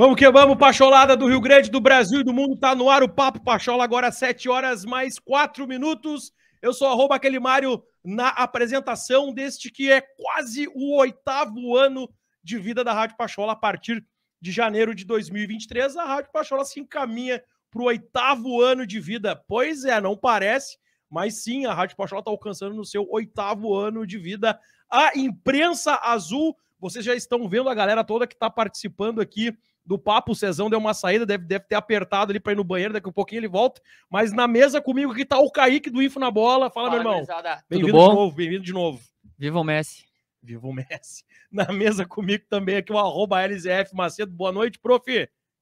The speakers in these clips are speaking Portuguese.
Vamos que vamos, Pacholada do Rio Grande, do Brasil e do mundo, tá no ar o Papo Pachola, agora 7 horas mais 4 minutos. Eu sou arroba aquele Mário na apresentação deste que é quase o oitavo ano de vida da Rádio Pachola. A partir de janeiro de 2023, a Rádio Pachola se encaminha para o oitavo ano de vida. Pois é, não parece, mas sim, a Rádio Pachola está alcançando no seu oitavo ano de vida. A imprensa azul, vocês já estão vendo a galera toda que está participando aqui do papo, o Cezão deu uma saída, deve, deve ter apertado ali para ir no banheiro, daqui a um pouquinho ele volta. Mas na mesa comigo que tá o Kaique do Info na Bola. Fala, Fala meu irmão. Bem-vindo de novo, bem-vindo de novo. Viva o Messi. Viva o Messi. Na mesa comigo também aqui o arroba LZF Macedo. Boa noite, prof.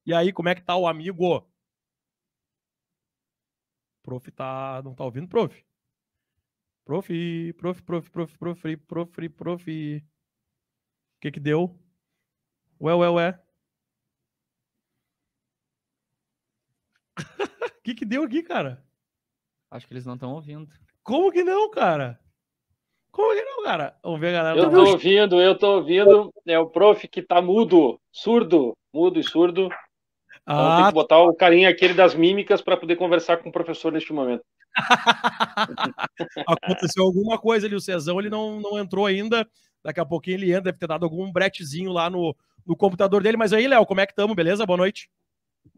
E aí, como é que tá o amigo? Prof tá... não tá ouvindo, prof? Prof, prof, prof, prof, prof, prof, prof. O que que deu? Ué, ué, ué. O que, que deu aqui, cara? Acho que eles não estão ouvindo. Como que não, cara? Como que não, cara? Vamos ver a galera. Eu tô ouvindo, eu tô ouvindo. É o prof que tá mudo, surdo, mudo e surdo. Então, ah, ter tem que botar o carinha aquele das mímicas para poder conversar com o professor neste momento. Aconteceu alguma coisa ali, o Cezão ele não, não entrou ainda. Daqui a pouquinho ele entra, deve ter dado algum bretezinho lá no, no computador dele. Mas aí, Léo, como é que estamos? Beleza? Boa noite.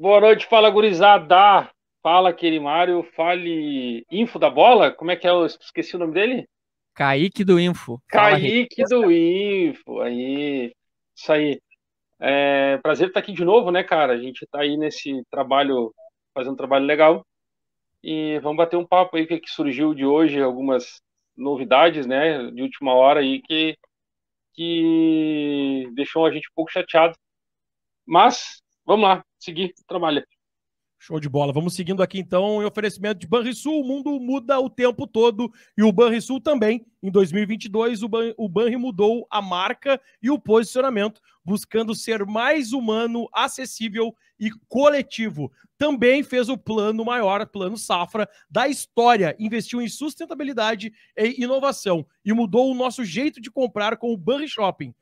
Boa noite, fala gurizada. Fala, Querimário. Fale Info da Bola. Como é que é? Eu esqueci o nome dele? Kaique do Info. Kaique fala, do Info. Aí, isso aí. É, prazer estar aqui de novo, né, cara? A gente está aí nesse trabalho, fazendo um trabalho legal. E vamos bater um papo aí que, é que surgiu de hoje, algumas novidades, né, de última hora aí que, que deixou a gente um pouco chateado. Mas, vamos lá seguir trabalhando. Show de bola. Vamos seguindo aqui então em oferecimento de Banrisul. O mundo muda o tempo todo e o Banrisul também. Em 2022, o, Ban o Banri mudou a marca e o posicionamento, buscando ser mais humano, acessível e coletivo. Também fez o plano maior, plano Safra, da história. Investiu em sustentabilidade e inovação e mudou o nosso jeito de comprar com o Banri Shopping.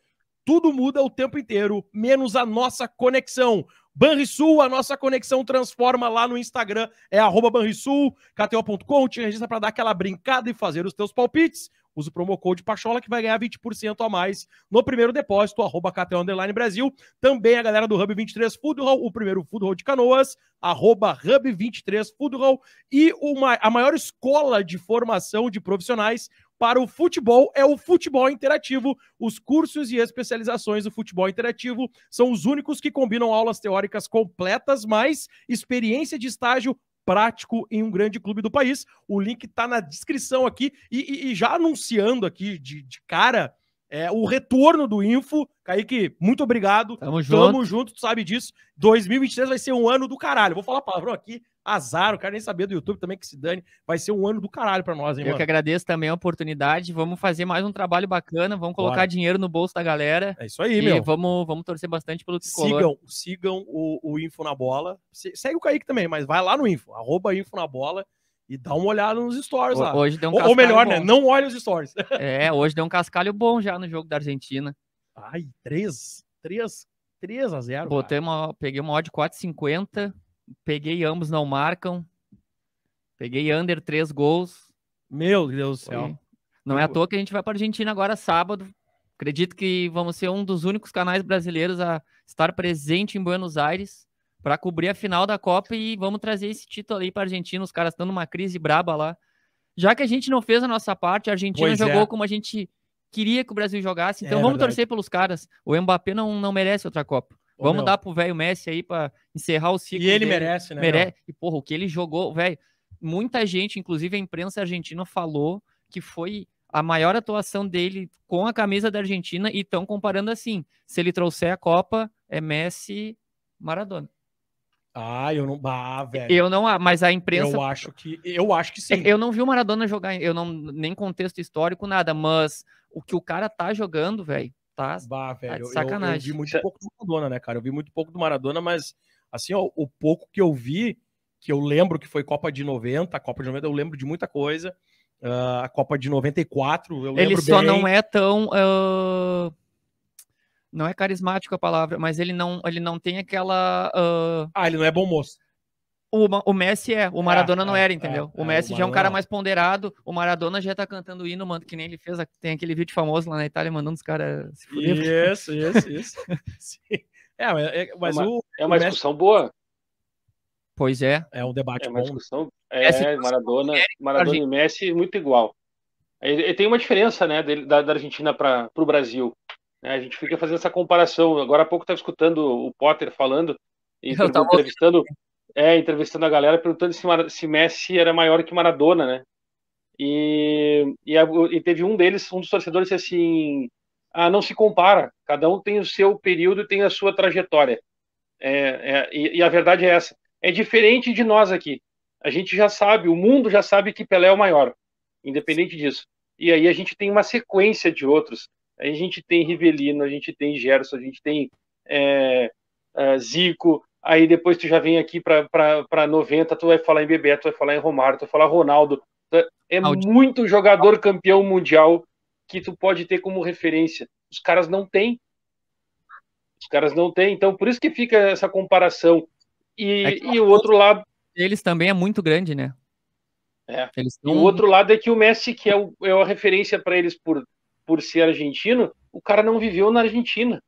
Tudo muda o tempo inteiro, menos a nossa conexão. Banrisul, a nossa conexão transforma lá no Instagram, é banrisul, kto.com, te registra para dar aquela brincada e fazer os teus palpites. Usa o promo code Pachola que vai ganhar 20% a mais no primeiro depósito, arroba KTO Underline Brasil. Também a galera do Hub 23 Foodhall, o primeiro Foodhall de Canoas, arroba Hub 23 Foodhall. E uma, a maior escola de formação de profissionais para o futebol é o futebol interativo. Os cursos e especializações do futebol interativo são os únicos que combinam aulas teóricas completas, mais experiência de estágio prático em um grande clube do país. O link está na descrição aqui e, e, e, já anunciando aqui de, de cara. É, o retorno do Info. Kaique, muito obrigado. Tamo junto. Tamo junto, tu sabe disso. 2023 vai ser um ano do caralho. Vou falar palavrão aqui, Azar, o cara nem sabia do YouTube também, que se dane. Vai ser um ano do caralho pra nós, hein, Eu que agradeço também a oportunidade. Vamos fazer mais um trabalho bacana, vamos colocar Bora. dinheiro no bolso da galera. É isso aí, e meu. Vamos, vamos torcer bastante pelo tricolor. Sigam, sigam o, o Info na Bola. Segue o Kaique também, mas vai lá no Info, arroba Info na Bola e dá uma olhada nos stories lá. Hoje deu um ou, melhor, né, bom. né? Não olha os stories. É, hoje deu um cascalho bom já no jogo da Argentina. Ai, 3, 3, 3 a 0. Botei uma, peguei uma odd 4,50. Peguei ambos não marcam. Peguei under três gols. Meu Deus do céu. Não é à toa que a gente vai para Argentina agora sábado. Acredito que vamos ser um dos únicos canais brasileiros a estar presente em Buenos Aires para cobrir a final da Copa e vamos trazer esse título aí para a Argentina. Os caras estão numa crise braba lá. Já que a gente não fez a nossa parte, a Argentina pois jogou é. como a gente queria que o Brasil jogasse, então é, vamos verdade. torcer pelos caras. O Mbappé não, não merece outra Copa. Vamos meu. dar pro velho Messi aí para encerrar o ciclo. E ele dele. merece, né? Mere... E porra, o que ele jogou, velho. Muita gente, inclusive a imprensa argentina, falou que foi a maior atuação dele com a camisa da Argentina e estão comparando assim. Se ele trouxer a Copa, é Messi, Maradona. Ah, eu não. Ah, velho. Eu não, mas a imprensa. Eu acho que. Eu acho que sim. Eu não vi o Maradona jogar, eu não nem contexto histórico, nada, mas o que o cara tá jogando, velho, Tá, bah, velho, tá sacanagem. Eu, eu, vi muito pouco do Maradona, né, cara? Eu vi muito pouco do Maradona, mas assim, ó, o pouco que eu vi, que eu lembro que foi Copa de 90, a Copa de 90 eu lembro de muita coisa. Uh, a Copa de 94, eu lembro Ele só bem. não é tão... Uh não é carismático a palavra, mas ele não, ele não tem aquela. Uh... Ah, ele não é bom moço o, o Messi é, o Maradona é, não era, é, entendeu? É, o Messi o já é um cara mais ponderado, o Maradona já tá cantando hino, mano, que nem ele fez, tem aquele vídeo famoso lá na Itália mandando os caras se fuder. Isso, isso, isso. é, mas, é, é mas uma, o, é uma discussão Messi... boa. Pois é. É um debate é uma bom. Discussão, é, Maradona, Maradona e Messi muito igual. E, tem uma diferença, né, da, da Argentina para o Brasil. Né? A gente fica fazendo essa comparação. Agora há pouco estava escutando o Potter falando e entrevistando é, entrevistando a galera, perguntando se, Mar se Messi era maior que Maradona, né? E, e, e, teve um deles, um dos torcedores, disse assim: ah, não se compara, cada um tem o seu período e tem a sua trajetória. É, é, e, e, a verdade é essa: é diferente de nós aqui. A gente já sabe, o mundo já sabe que Pelé é o maior, independente disso. E aí a gente tem uma sequência de outros. a gente tem Rivelino, a gente tem Gerson, a gente tem é, é Zico, aí depois tu já vem aqui para 90, tu vai falar em Bebeto, tu vai falar em Romário, tu vai falar Ronaldo. É Aldi. muito jogador campeão mundial que tu pode ter como referência. Os caras não têm. Os caras não têm. Então, por isso que fica essa comparação. E, é e o outro lado. Eles também é muito grande, né? É. Tão... o outro lado é que o Messi, que é, o, é a referência para eles por, por ser argentino, o cara não viveu na Argentina.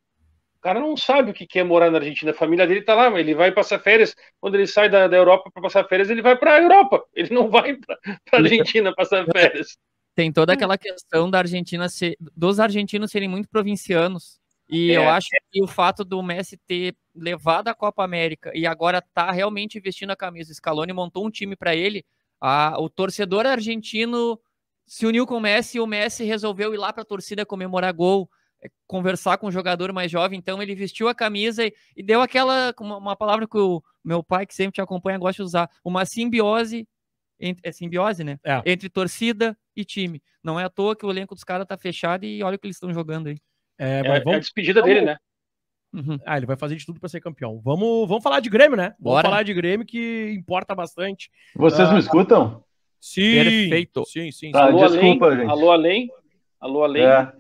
O cara não sabe o que é morar na Argentina. A família dele tá lá, mas ele vai passar férias. Quando ele sai da, da Europa para passar férias, ele vai para a Europa. Ele não vai para a Argentina passar férias. Tem toda aquela questão da Argentina ser, dos argentinos serem muito provincianos. E é. eu acho que o fato do Messi ter levado a Copa América e agora tá realmente vestindo a camisa, o Scaloni montou um time para ele, a, o torcedor argentino se uniu com o Messi e o Messi resolveu ir lá para a torcida comemorar gol conversar com o um jogador mais jovem, então ele vestiu a camisa e, e deu aquela, uma, palavra que o meu pai, que sempre te acompanha, gosta de usar, uma simbiose, entre, é simbiose, né? É. Entre torcida e time. Não é à toa que o elenco dos caras tá fechado e olha o que eles estão jogando aí. É, é, vamos... é a despedida dele, né? Uhum. Ah, ele vai fazer de tudo para ser campeão. Vamos, vamos falar de Grêmio, né? Bora. Vamos falar de Grêmio que importa bastante. Vocês me ah, escutam? Sim. Perfeito. Sim, sim. sim. Tá, alô, desculpa, além, gente. Alô, além. Alô, além. É.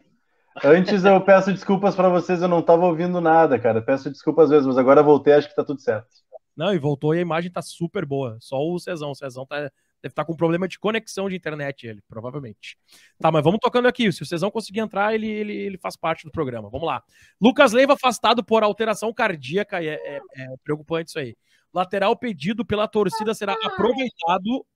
Antes eu peço desculpas para vocês, eu não estava ouvindo nada, cara. Peço desculpas mesmo, mas agora voltei, acho que tá tudo certo. Não, e voltou e a imagem tá super boa. Só o Cezão. O Cezão tá, deve estar tá com problema de conexão de internet, ele, provavelmente. Tá, mas vamos tocando aqui. Se o Cezão conseguir entrar, ele, ele, ele faz parte do programa. Vamos lá. Lucas Leiva afastado por alteração cardíaca. É, é, é preocupante isso aí. Lateral pedido pela torcida será aproveitado,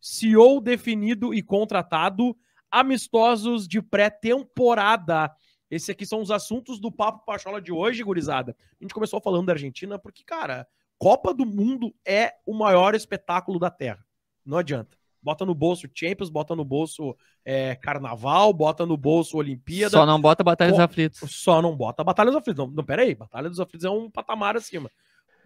CEO definido e contratado amistosos de pré-temporada. Esse aqui são os assuntos do Papo Pachola de hoje, gurizada. A gente começou falando da Argentina porque, cara, Copa do Mundo é o maior espetáculo da Terra. Não adianta. Bota no bolso Champions, bota no bolso é, Carnaval, bota no bolso Olimpíada. Só não bota Batalha dos Aflitos. Só não bota Batalha dos Aflitos. Não, não peraí. Batalha dos Aflitos é um patamar acima.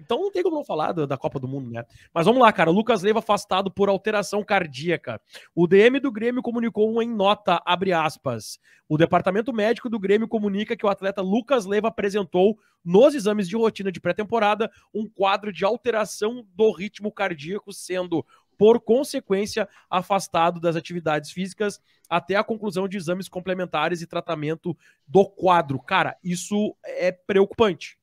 Então não tem como não falar da, da Copa do Mundo, né? Mas vamos lá, cara. Lucas Leiva afastado por alteração cardíaca. O DM do Grêmio comunicou em nota, abre aspas. O departamento médico do Grêmio comunica que o atleta Lucas Leiva apresentou nos exames de rotina de pré-temporada um quadro de alteração do ritmo cardíaco, sendo por consequência, afastado das atividades físicas até a conclusão de exames complementares e tratamento do quadro. Cara, isso é preocupante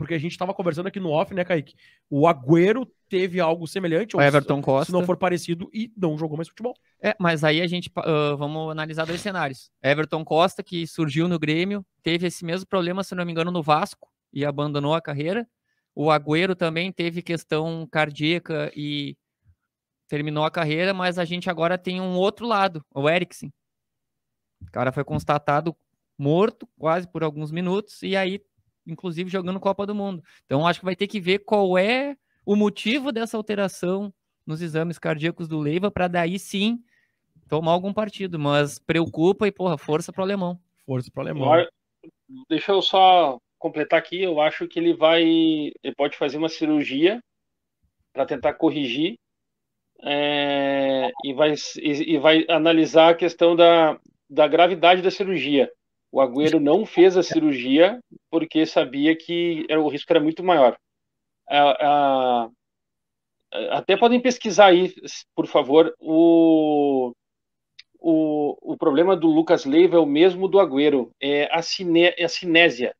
porque a gente estava conversando aqui no off, né, Kaique? O Agüero teve algo semelhante, ou Everton se, Costa. se não for parecido, e não jogou mais futebol. É, mas aí a gente uh, vamos analisar dois cenários. Everton Costa, que surgiu no Grêmio, teve esse mesmo problema, se não me engano, no Vasco e abandonou a carreira. O Agüero também teve questão cardíaca e terminou a carreira, mas a gente agora tem um outro lado, o Eriksen. O cara foi constatado morto quase por alguns minutos e aí inclusive jogando Copa do Mundo. Então acho que vai ter que ver qual é o motivo dessa alteração nos exames cardíacos do Leiva para daí sim tomar algum partido, mas preocupa e porra, força para o alemão. Força para o alemão. Deixa eu só completar aqui, eu acho que ele vai ele pode fazer uma cirurgia para tentar corrigir é, e, vai, e, e vai analisar a questão da, da gravidade da cirurgia. O Agüero não fez a cirurgia porque sabia que o risco era muito maior. até podem pesquisar aí, por favor, o, o, o problema do Lucas Leiva é o mesmo do Agüero, é a, cine, é a cinésia.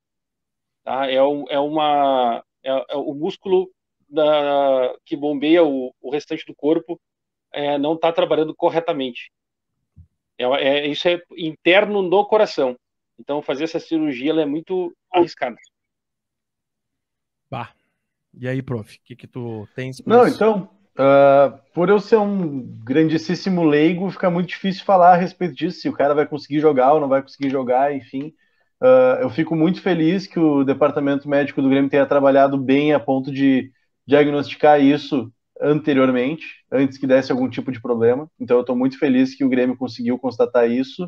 Tá? É, um, é, uma, é, é o músculo da, que bombeia o, o restante do corpo é, não está trabalhando corretamente. É, é, isso é interno no coração. Então, fazer essa cirurgia é muito arriscada. Bah. E aí, prof, o que, que tu tens? Não, isso? então, Uh, por eu ser um grandíssimo leigo, fica muito difícil falar a respeito disso, se o cara vai conseguir jogar ou não vai conseguir jogar, enfim. Uh, eu fico muito feliz que o departamento médico do Grêmio tenha trabalhado bem a ponto de diagnosticar isso anteriormente, antes que desse algum tipo de problema. Então, eu estou muito feliz que o Grêmio conseguiu constatar isso.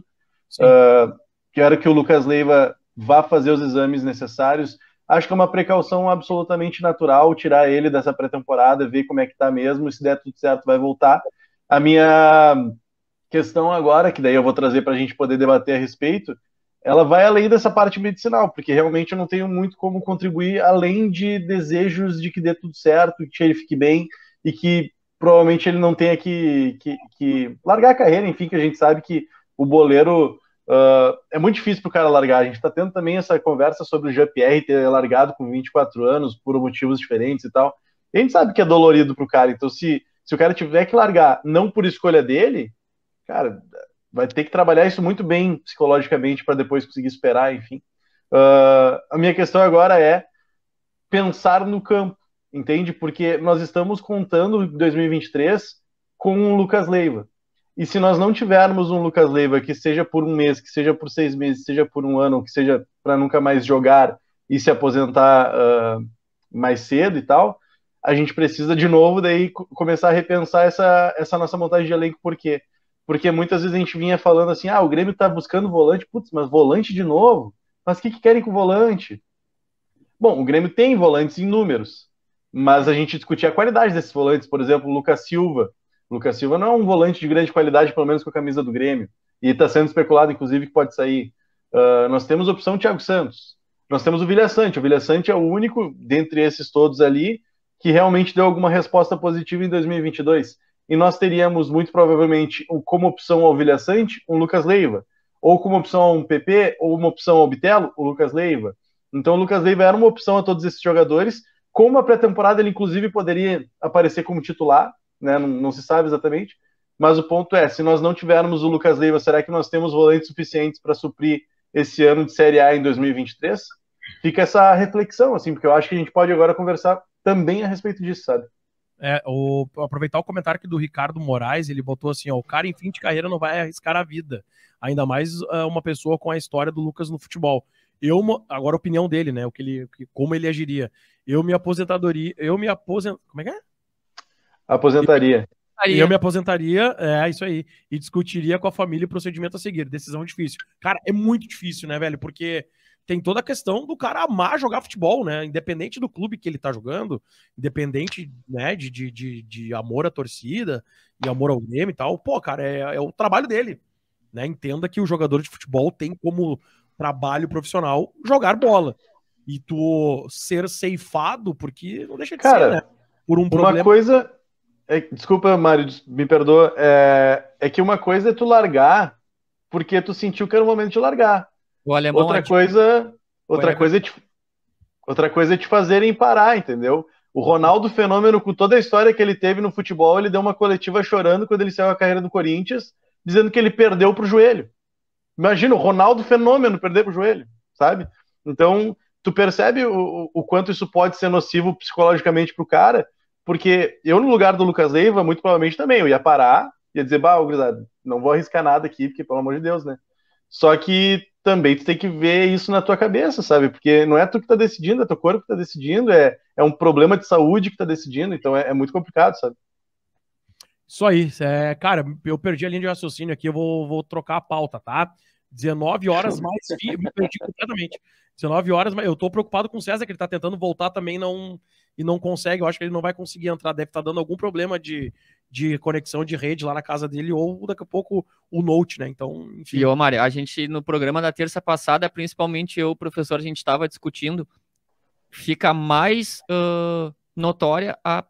Uh, Quero que o Lucas Leiva vá fazer os exames necessários. Acho que é uma precaução absolutamente natural tirar ele dessa pré-temporada, ver como é que tá mesmo, se der tudo certo, vai voltar. A minha questão agora, que daí eu vou trazer para a gente poder debater a respeito, ela vai além dessa parte medicinal, porque realmente eu não tenho muito como contribuir além de desejos de que dê tudo certo, que ele fique bem e que provavelmente ele não tenha que, que, que largar a carreira, enfim, que a gente sabe que o boleiro Uh, é muito difícil para o cara largar. A gente está tendo também essa conversa sobre o Jean-Pierre ter largado com 24 anos por motivos diferentes e tal. E a gente sabe que é dolorido para o cara. Então, se, se o cara tiver que largar não por escolha dele, cara, vai ter que trabalhar isso muito bem psicologicamente para depois conseguir esperar, enfim. Uh, a minha questão agora é pensar no campo, entende? Porque nós estamos contando 2023 com o Lucas Leiva. E se nós não tivermos um Lucas Leiva, que seja por um mês, que seja por seis meses, seja por um ano, que seja para nunca mais jogar e se aposentar uh, mais cedo e tal, a gente precisa de novo daí começar a repensar essa, essa nossa montagem de elenco, por quê? Porque muitas vezes a gente vinha falando assim, ah, o Grêmio tá buscando volante, putz, mas volante de novo? Mas o que, que querem com volante? Bom, o Grêmio tem volantes em números, mas a gente discutia a qualidade desses volantes, por exemplo, o Lucas Silva, Lucas Silva não é um volante de grande qualidade, pelo menos com a camisa do Grêmio. E está sendo especulado, inclusive, que pode sair. Uh, nós temos a opção Thiago Santos. Nós temos o Vilhaçante. O Vilhaçante é o único dentre esses todos ali que realmente deu alguma resposta positiva em 2022. E nós teríamos, muito provavelmente, como opção ao Vilhaçante, um Lucas Leiva. Ou como opção a um PP, ou uma opção ao Bitelo, o Lucas Leiva. Então o Lucas Leiva era uma opção a todos esses jogadores. Como a pré-temporada ele, inclusive, poderia aparecer como titular, né? Não, não, se sabe exatamente. Mas o ponto é, se nós não tivermos o Lucas Leiva, será que nós temos volantes suficientes para suprir esse ano de Série A em 2023? Fica essa reflexão, assim, porque eu acho que a gente pode agora conversar também a respeito disso, sabe? É, o, aproveitar o comentário aqui do Ricardo Moraes, ele botou assim: ó, o cara em fim de carreira não vai arriscar a vida. Ainda mais uh, uma pessoa com a história do Lucas no futebol. Eu, agora a opinião dele, né? O que ele, como ele agiria. Eu me aposentadoria, eu me aposent, como é que é? Aposentaria. E eu me aposentaria, é isso aí. E discutiria com a família o procedimento a seguir. Decisão difícil. Cara, é muito difícil, né, velho? Porque tem toda a questão do cara amar jogar futebol, né? Independente do clube que ele tá jogando, independente, né, de, de, de, de amor à torcida e amor ao game e tal. Pô, cara, é, é o trabalho dele. Né? Entenda que o jogador de futebol tem como trabalho profissional jogar bola. E tu ser ceifado, porque não deixa de cara, ser, né? Por um uma Coisa, é, desculpa, Mário, me perdoa. É, é, que uma coisa é tu largar porque tu sentiu que era o momento de largar. outra é tipo- coisa, outra coisa é te, outra coisa é te fazerem parar, entendeu? O Ronaldo Fenômeno, com toda a história que ele teve no futebol, ele deu uma coletiva chorando quando ele saiu a carreira do Corinthians, dizendo que ele perdeu pro joelho. Imagina, o Ronaldo Fenômeno perder pro joelho, sabe? Então, tu percebe o, o quanto isso pode ser nocivo psicologicamente pro cara, porque eu, no lugar do Lucas Leiva, muito provavelmente também, eu ia parar, ia dizer, bah, grisado, não vou arriscar nada aqui, porque pelo amor de Deus, né? Só que também tu tem que ver isso na tua cabeça, sabe? Porque não é tu que tá decidindo, é teu corpo que tá decidindo, é, é um problema de saúde que tá decidindo, então é, é muito complicado, sabe? Isso aí, é, cara, eu perdi a linha de raciocínio aqui, eu vou, vou trocar a pauta, tá? 19 horas mais firme, perdi completamente. 19 horas, mas eu tô preocupado com o César, que ele tá tentando voltar também, não, e não consegue. Eu acho que ele não vai conseguir entrar. Deve estar tá dando algum problema de, de conexão de rede lá na casa dele, ou daqui a pouco o Note, né? Então, enfim. E, ô, Mário, a gente no programa da terça passada, principalmente eu, professor, a gente estava discutindo, fica mais uh, notória a.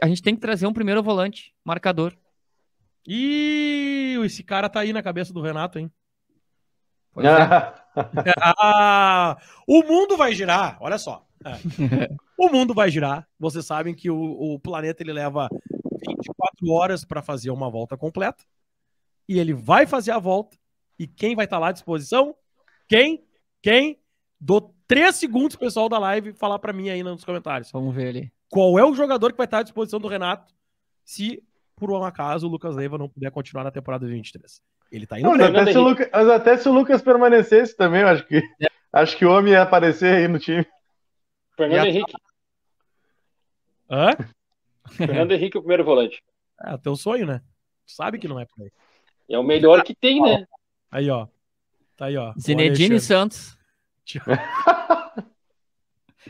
A gente tem que trazer um primeiro volante, marcador. Ih, esse cara tá aí na cabeça do Renato, hein? É. ah, o mundo vai girar, olha só. É. o mundo vai girar. Vocês sabem que o, o planeta ele leva 24 horas para fazer uma volta completa. E ele vai fazer a volta. E quem vai estar tá lá à disposição? Quem? Quem? Dou três segundos, pessoal da live, falar para mim aí nos comentários. Vamos ver ali. Qual é o jogador que vai estar tá à disposição do Renato se, por um acaso, o Lucas Leiva não puder continuar na temporada 23? Ele tá indo não, até Henrique. Lucas, até se o Lucas permanecesse também, eu acho que, é. acho que o homem ia aparecer aí no time. Fernando a... Henrique. Hã? Fernando Henrique, o primeiro volante. É, teu sonho, né? Tu sabe que não é por aí. É o melhor que tem, né? Aí, ó. Tá aí, ó. Zinedine Santos.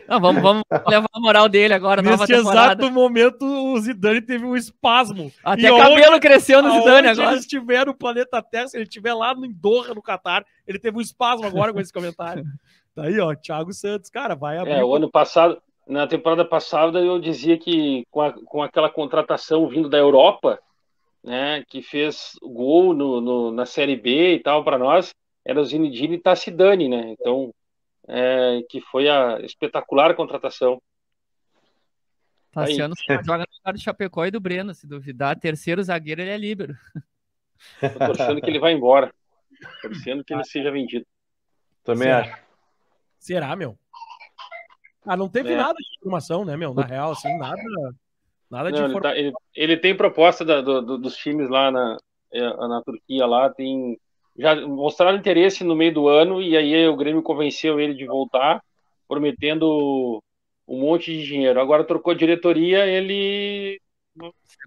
Não, vamos, vamos levar a moral dele agora. Nesse exato momento, o Zidane teve um espasmo. Até e cabelo onde, cresceu no Zidane agora. Se estiver no planeta Terra, se ele estiver lá no Doha, no Catar, ele teve um espasmo agora com esse comentário. Tá aí, ó, Thiago Santos, cara, vai é, abrir. É, o ano passado, na temporada passada, eu dizia que com, a, com aquela contratação vindo da Europa, né, que fez gol no, no na Série B e tal para nós, era o Zinedine e Tassidani, né? Então, é, que foi a espetacular contratação. Tá Tassiano tá joga no lugar do Chapecó e do Breno, se duvidar. Terceiro zagueiro, ele é líbero. Tô torcendo que ele vai embora. Torcendo que ele seja vendido. Também Sim. acho. Será, meu? Ah, não teve é. nada de informação, né, meu? Na real, assim, nada. Nada de não, ele, tá, ele, ele, tem proposta da, do, dos times lá na, é, na Turquia, lá tem. Já mostraram interesse no meio do ano e aí o Grêmio convenceu ele de voltar, prometendo um monte de dinheiro. Agora trocou diretoria, ele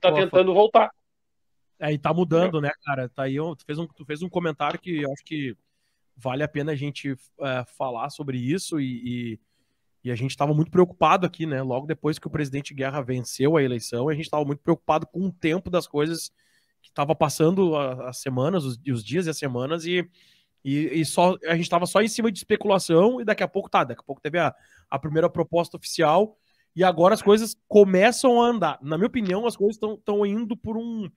tá tentando voltar. Aí é, tá mudando, né, cara? Tá aí, tu fez um, tu fez um comentário que eu acho que vale a pena a gente é, falar sobre isso e, e, e a gente estava muito preocupado aqui, né? Logo depois que o presidente Guerra venceu a eleição, a gente estava muito preocupado com o tempo das coisas que estava passando as semanas, os, os dias e as semanas e e, e, só a gente estava só em cima de especulação e daqui a pouco tá, daqui a pouco teve a, a primeira proposta oficial e agora as coisas começam a andar. Na minha opinião, as coisas estão indo por um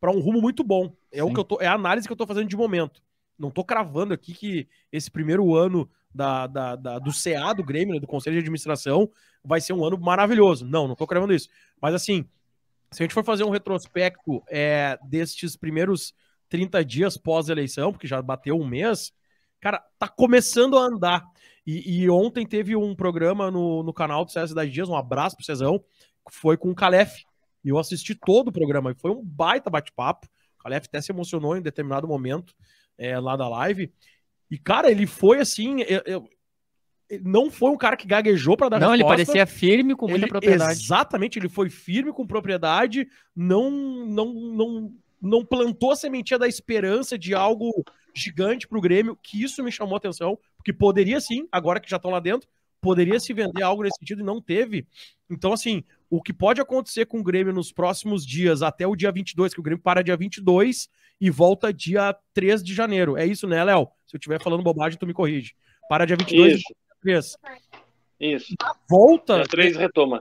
para um rumo muito bom. É Sim. o que eu tô, é a análise que eu estou fazendo de momento. Não tô cravando aqui que esse primeiro ano da, da, da, do CA do Grêmio, né, do Conselho de Administração, vai ser um ano maravilhoso. Não, não tô cravando isso. Mas assim, se a gente for fazer um retrospecto é, destes primeiros 30 dias pós-eleição, porque já bateu um mês, cara, tá começando a andar. E, e, ontem teve um programa no, no canal do César Cidade Dias, um abraço pro Cezão, que foi com o Calef. E eu assisti todo o programa, e foi um baita bate-papo. O Calef até se emocionou em determinado momento é, lá da live. E, cara, ele foi assim. Eu, eu, não foi um cara que gaguejou para dar não, resposta. Não, ele parecia firme com muita ele, propriedade. Exatamente, ele foi firme com propriedade, não, não, não, não plantou a sementinha da esperança de algo gigante para o Grêmio, que isso me chamou a atenção, porque poderia sim, agora que já estão lá dentro, poderia se vender algo nesse sentido e não teve. Então, assim, o que pode acontecer com o Grêmio nos próximos dias, até o dia 22, que o Grêmio para dia 22, e volta dia 3 de janeiro. É isso, né, Léo? Se eu estiver falando bobagem, tu me corrige. Para dia 22 isso. e 3. Isso. Na volta... Dia 3 retoma.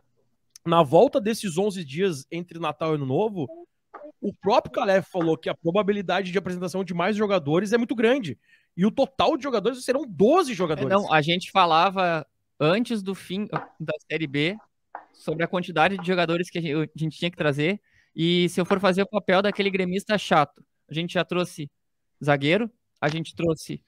Na volta desses 11 dias entre Natal e Ano Novo, o próprio Calef falou que a probabilidade de apresentação de mais jogadores é muito grande. E o total de jogadores serão 12 jogadores. Não, a gente falava antes do fim ah, da Série B sobre a quantidade de jogadores que a gente tinha que trazer. E se eu for fazer o papel daquele gremista chato, a gente já trouxe zagueiro, a gente trouxe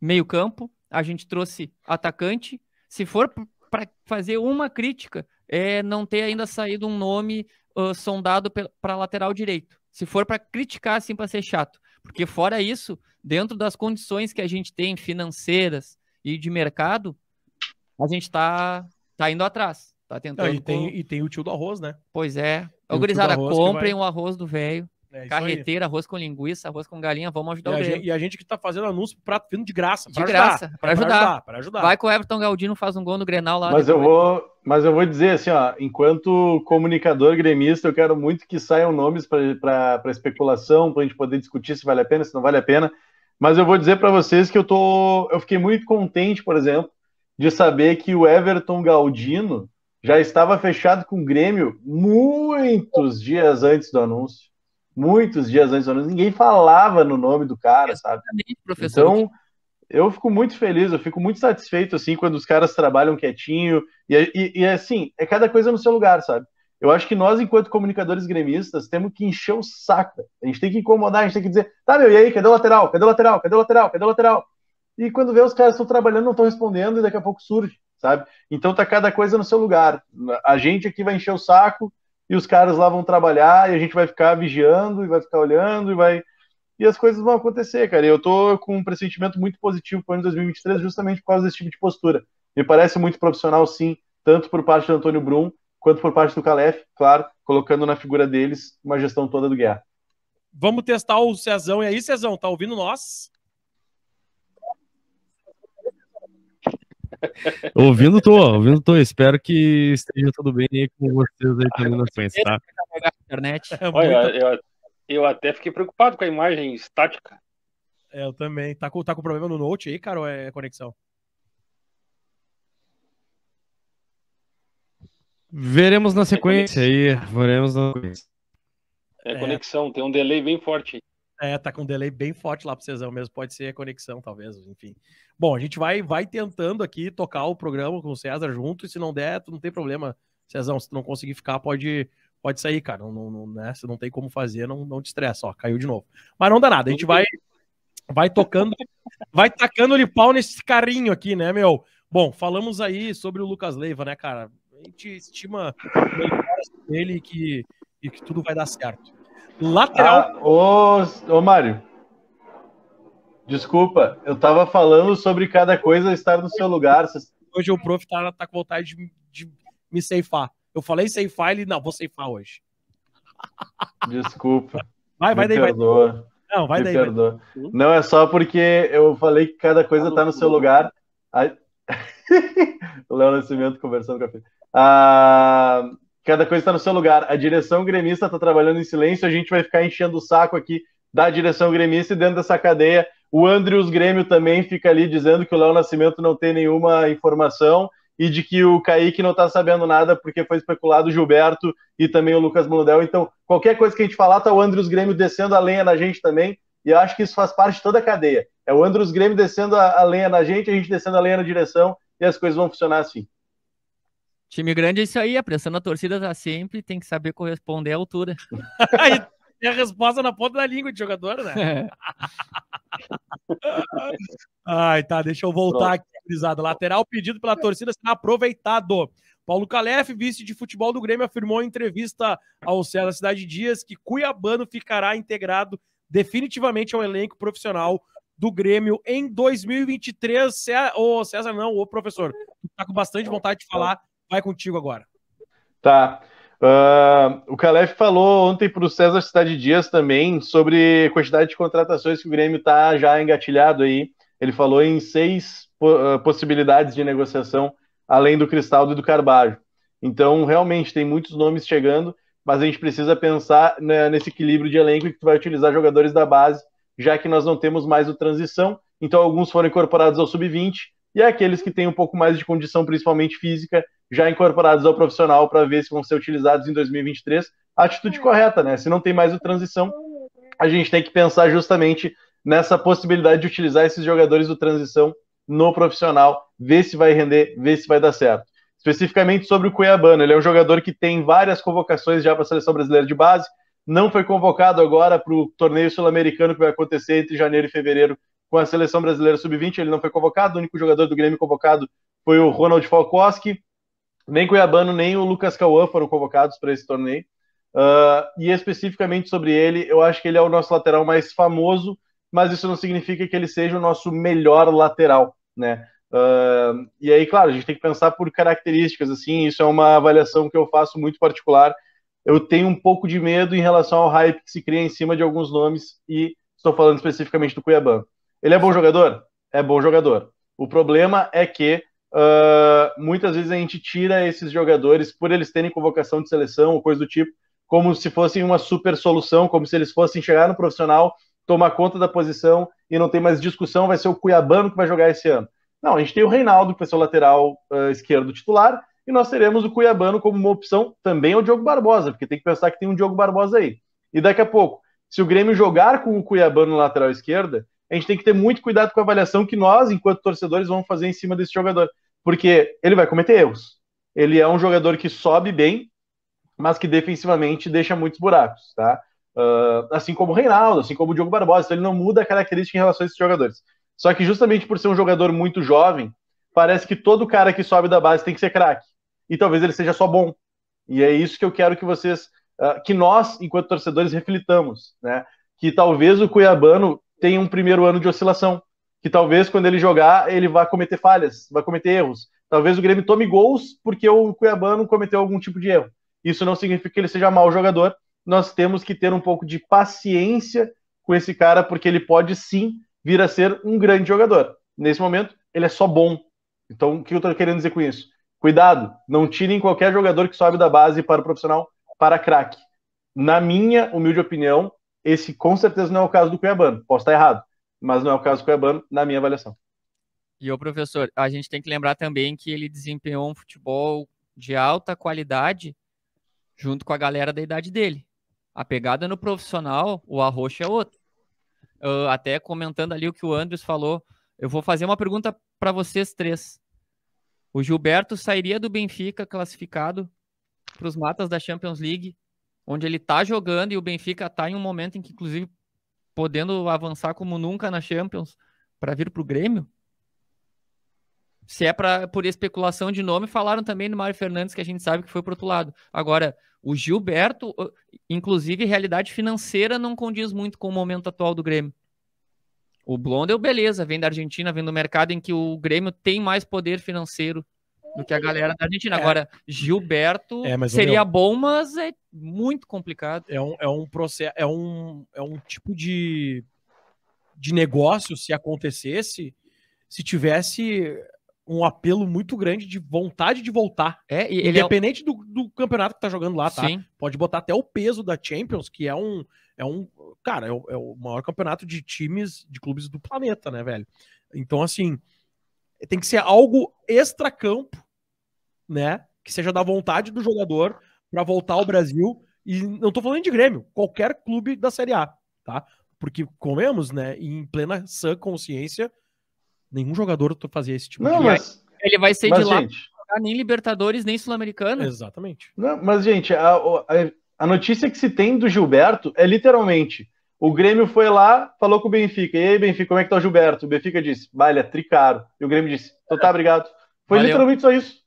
meio-campo, a gente trouxe atacante. Se for para fazer uma crítica, é não ter ainda saído um nome uh, sondado para lateral direito. Se for para criticar, assim, para ser chato. Porque fora isso, dentro das condições que a gente tem financeiras e de mercado, a gente está tá indo atrás. Tá tentando. e, tem, com... e tem o tio do arroz, né? Pois é. Ô, gurizada, comprem o arroz do velho. É, Carreteira, arroz com linguiça, arroz com galinha, vamos ajudar e o a gente, E a gente que tá fazendo anúncio pro prato vindo de graça. De graça, para ajudar. Pra ajudar, ajudar. Vai com o Everton Galdino, faz um gol no Grenal lá. Mas eu vou, mas eu vou dizer assim, ó, enquanto comunicador gremista, eu quero muito que saiam nomes para especulação, para a gente poder discutir se vale a pena, se não vale a pena. Mas eu vou dizer para vocês que eu tô, eu fiquei muito contente, por exemplo, de saber que o Everton Galdino já estava fechado com o Grêmio muitos dias antes do anúncio muitos dias antes ninguém falava no nome do cara, sabe? Professor. Então, eu fico muito feliz, eu fico muito satisfeito, assim, quando os caras trabalham quietinho, e, é, e, e é assim, é cada coisa no seu lugar, sabe? Eu acho que nós, enquanto comunicadores gremistas, temos que encher o saco. A gente tem que incomodar, a gente tem que dizer, tá, meu, e aí, cadê o lateral? Cadê o lateral? Cadê o lateral? Cadê o lateral? E quando vê, os caras estão trabalhando, não estão respondendo, e daqui a pouco surge, sabe? Então tá cada coisa no seu lugar. A gente aqui é vai encher o saco, e os caras lá vão trabalhar e a gente vai ficar vigiando e vai ficar olhando e vai e as coisas vão acontecer, cara. E eu tô com um pressentimento muito positivo para o ano de 2023 justamente por causa desse tipo de postura. Me parece muito profissional, sim, tanto por parte do Antônio Brum quanto por parte do Calef, claro, colocando na figura deles uma gestão toda do Guerra. Vamos testar o Cezão. E aí, Cezão, tá ouvindo nós? ouvindo tô, ouvindo tô. Espero que esteja tudo bem aí com vocês aí também na frente, tá? Internet. É Olha, eu, eu até fiquei preocupado com a imagem estática. É, eu também. Tá com, tá com problema no Note aí, cara, ou é conexão? Veremos na sequência aí, veremos na sequência. É conexão, é. tem um delay bem forte. É, tá com um delay bem forte lá pro Cezão mesmo. Pode ser a conexão, talvez, enfim. Bom, a gente vai, vai tentando aqui tocar o programa com o César junto, e se não der, tu não tem problema. Cezão, se tu não conseguir ficar, pode, pode sair, cara. Não, não, né? Se não tem como fazer, não, não te estressa, ó. Caiu de novo. Mas não dá nada, a gente vai, vai tocando, vai tacando-lhe pau nesse carrinho aqui, né, meu? Bom, falamos aí sobre o Lucas Leiva, né, cara? A gente estima dele que, e que tudo vai dar certo. Lateral. Ah, ô, ô, Mário. Desculpa, eu tava falando sobre cada coisa estar no seu lugar. Hoje o prof tá, tá com vontade de, de me ceifar. Eu falei ceifar, ele não, vou ceifar hoje. Desculpa. Vai, vai me daí, perdoa. vai. Não, vai me daí. Perdoa. Vai. Não, é só porque eu falei que cada coisa tá no seu lugar. A... o Léo Nascimento conversando com a filha. Ah, Cada coisa está no seu lugar. A direção gremista está trabalhando em silêncio, a gente vai ficar enchendo o saco aqui da direção gremista e dentro dessa cadeia. O Andrews Grêmio também fica ali dizendo que o Léo Nascimento não tem nenhuma informação e de que o Kaique não está sabendo nada porque foi especulado o Gilberto e também o Lucas Mundel. Então, qualquer coisa que a gente falar, tá o Andrews Grêmio descendo a lenha na gente também. E eu acho que isso faz parte de toda a cadeia. É o Andrews Grêmio descendo a, a lenha na gente, a gente descendo a lenha na direção e as coisas vão funcionar assim. Time grande é isso aí, a pressão na torcida tá sempre, tem que saber corresponder à altura. é a resposta na ponta da língua de jogador, né? É. Ai, tá, deixa eu voltar Pronto. aqui, gurizada. Lateral pedido pela torcida será aproveitado. Paulo Calef, vice de futebol do Grêmio, afirmou em entrevista ao Céu da Cidade Dias que Cuiabano ficará integrado definitivamente ao elenco profissional do Grêmio em 2023. Ô, César, não, ô, professor, tá com bastante vontade de falar Vai contigo agora. Tá. Uh, o Calef falou ontem para o César Cidade Dias também sobre quantidade de contratações que o Grêmio está já engatilhado aí. Ele falou em seis ah, possibilidades de negociação, além do Cristaldo e do Carvalho. Então, realmente, tem muitos nomes chegando, mas a gente precisa pensar né, nesse equilíbrio de elenco que vai utilizar jogadores da base, já que nós não temos mais o transição. Então, alguns foram incorporados ao sub-20 e aqueles que têm um pouco mais de condição, principalmente física, já incorporados ao profissional para ver se vão ser utilizados em 2023. atitude correta, né? Se não tem mais o transição, a gente tem que pensar justamente nessa possibilidade de utilizar esses jogadores do transição no profissional, ver se vai render, ver se vai dar certo. Especificamente sobre o Cuiabano, ele é um jogador que tem várias convocações já para a seleção brasileira de base, não foi convocado agora para o torneio sul-americano que vai acontecer entre janeiro e fevereiro com a seleção brasileira sub-20, ele não foi convocado, o único jogador do Grêmio convocado foi o Ronald Falkowski, nem Cuiabano nem o Lucas Cauã foram convocados para esse torneio. Uh, e especificamente sobre ele, eu acho que ele é o nosso lateral mais famoso, mas isso não significa que ele seja o nosso melhor lateral, né? Uh, e aí, claro, a gente tem que pensar por características, assim, isso é uma avaliação que eu faço muito particular. Eu tenho um pouco de medo em relação ao hype que se cria em cima de alguns nomes, e estou falando especificamente do Cuiabano. Ele é bom jogador? É bom jogador. O problema é que uh, muitas vezes a gente tira esses jogadores por eles terem convocação de seleção ou coisa do tipo, como se fossem uma super solução, como se eles fossem chegar no profissional, tomar conta da posição e não tem mais discussão, vai ser o Cuiabano que vai jogar esse ano. Não, a gente tem o Reinaldo, que vai ser o lateral uh, esquerdo titular, e nós teremos o Cuiabano como uma opção também ao Diogo Barbosa, porque tem que pensar que tem um Diogo Barbosa aí. E daqui a pouco, se o Grêmio jogar com o Cuiabano na lateral esquerda, a gente tem que ter muito cuidado com a avaliação que nós, enquanto torcedores, vamos fazer em cima desse jogador porque ele vai cometer erros. Ele é um jogador que sobe bem, mas que defensivamente deixa muitos buracos, tá? Uh, assim como o Reinaldo, assim como o Diogo Barbosa, então ele não muda a característica em relação a esses jogadores. Só que justamente por ser um jogador muito jovem, parece que todo cara que sobe da base tem que ser craque. E talvez ele seja só bom. E é isso que eu quero que vocês, uh, que nós, enquanto torcedores, reflitamos, né? Que talvez o Cuiabano tenha um primeiro ano de oscilação que talvez quando ele jogar ele vá cometer falhas, vai cometer erros. Talvez o Grêmio tome gols porque o Cuiabano cometeu algum tipo de erro. Isso não significa que ele seja mau jogador. Nós temos que ter um pouco de paciência com esse cara porque ele pode sim vir a ser um grande jogador. Nesse momento, ele é só bom. Então, o que eu estou querendo dizer com isso? Cuidado, não tirem qualquer jogador que sobe da base para o profissional para craque. Na minha humilde opinião, esse com certeza não é o caso do Cuiabano. Posso estar errado mas não é o caso do Cuiabano, na minha avaliação. E o professor, a gente tem que lembrar também que ele desempenhou um futebol de alta qualidade junto com a galera da idade dele. A pegada no profissional, o arroxo é outro. Uh, até comentando ali o que o Andres falou, eu vou fazer uma pergunta para vocês três. O Gilberto sairia do Benfica classificado para os matas da Champions League, onde ele está jogando e o Benfica está em um momento em que, inclusive, podendo avançar como nunca na Champions para vir para o Grêmio? Se é pra, por especulação de nome, falaram também do Mário Fernandes, que a gente sabe que foi para outro lado. Agora, o Gilberto, inclusive, realidade financeira não condiz muito com o momento atual do Grêmio. O Blondel, beleza, vem da Argentina, vem do mercado em que o Grêmio tem mais poder financeiro do que a galera da Argentina. É. Agora, Gilberto é, seria meu... bom, mas é muito complicado. É um, é um processo, é um, é um tipo de, de negócio, se acontecesse, se tivesse um apelo muito grande de vontade de voltar. É, é Independente é... Do, do, campeonato que tá jogando lá, tá? Sim. Pode botar até o peso da Champions, que é um. É um cara, é o, é o maior campeonato de times, de clubes do planeta, né, velho? Então, assim, tem que ser algo extra-campo né? Que seja da vontade do jogador para voltar ao Brasil. E não estou falando de Grêmio, qualquer clube da Série A, tá? Porque, comemos, né? Em plena sã consciência, nenhum jogador fazia esse tipo não, de mas... Ele vai ser mas, de lá gente... nem Libertadores, nem Sul-Americana. Exatamente. Não, mas, gente, a, a, notícia que se tem do Gilberto é literalmente. O Grêmio foi lá, falou com o Benfica. E aí, Benfica, como é que tá o Gilberto? O Benfica disse, baile, é tricaro. E o Grêmio disse, então tá, é. obrigado. Foi Valeu. literalmente só isso.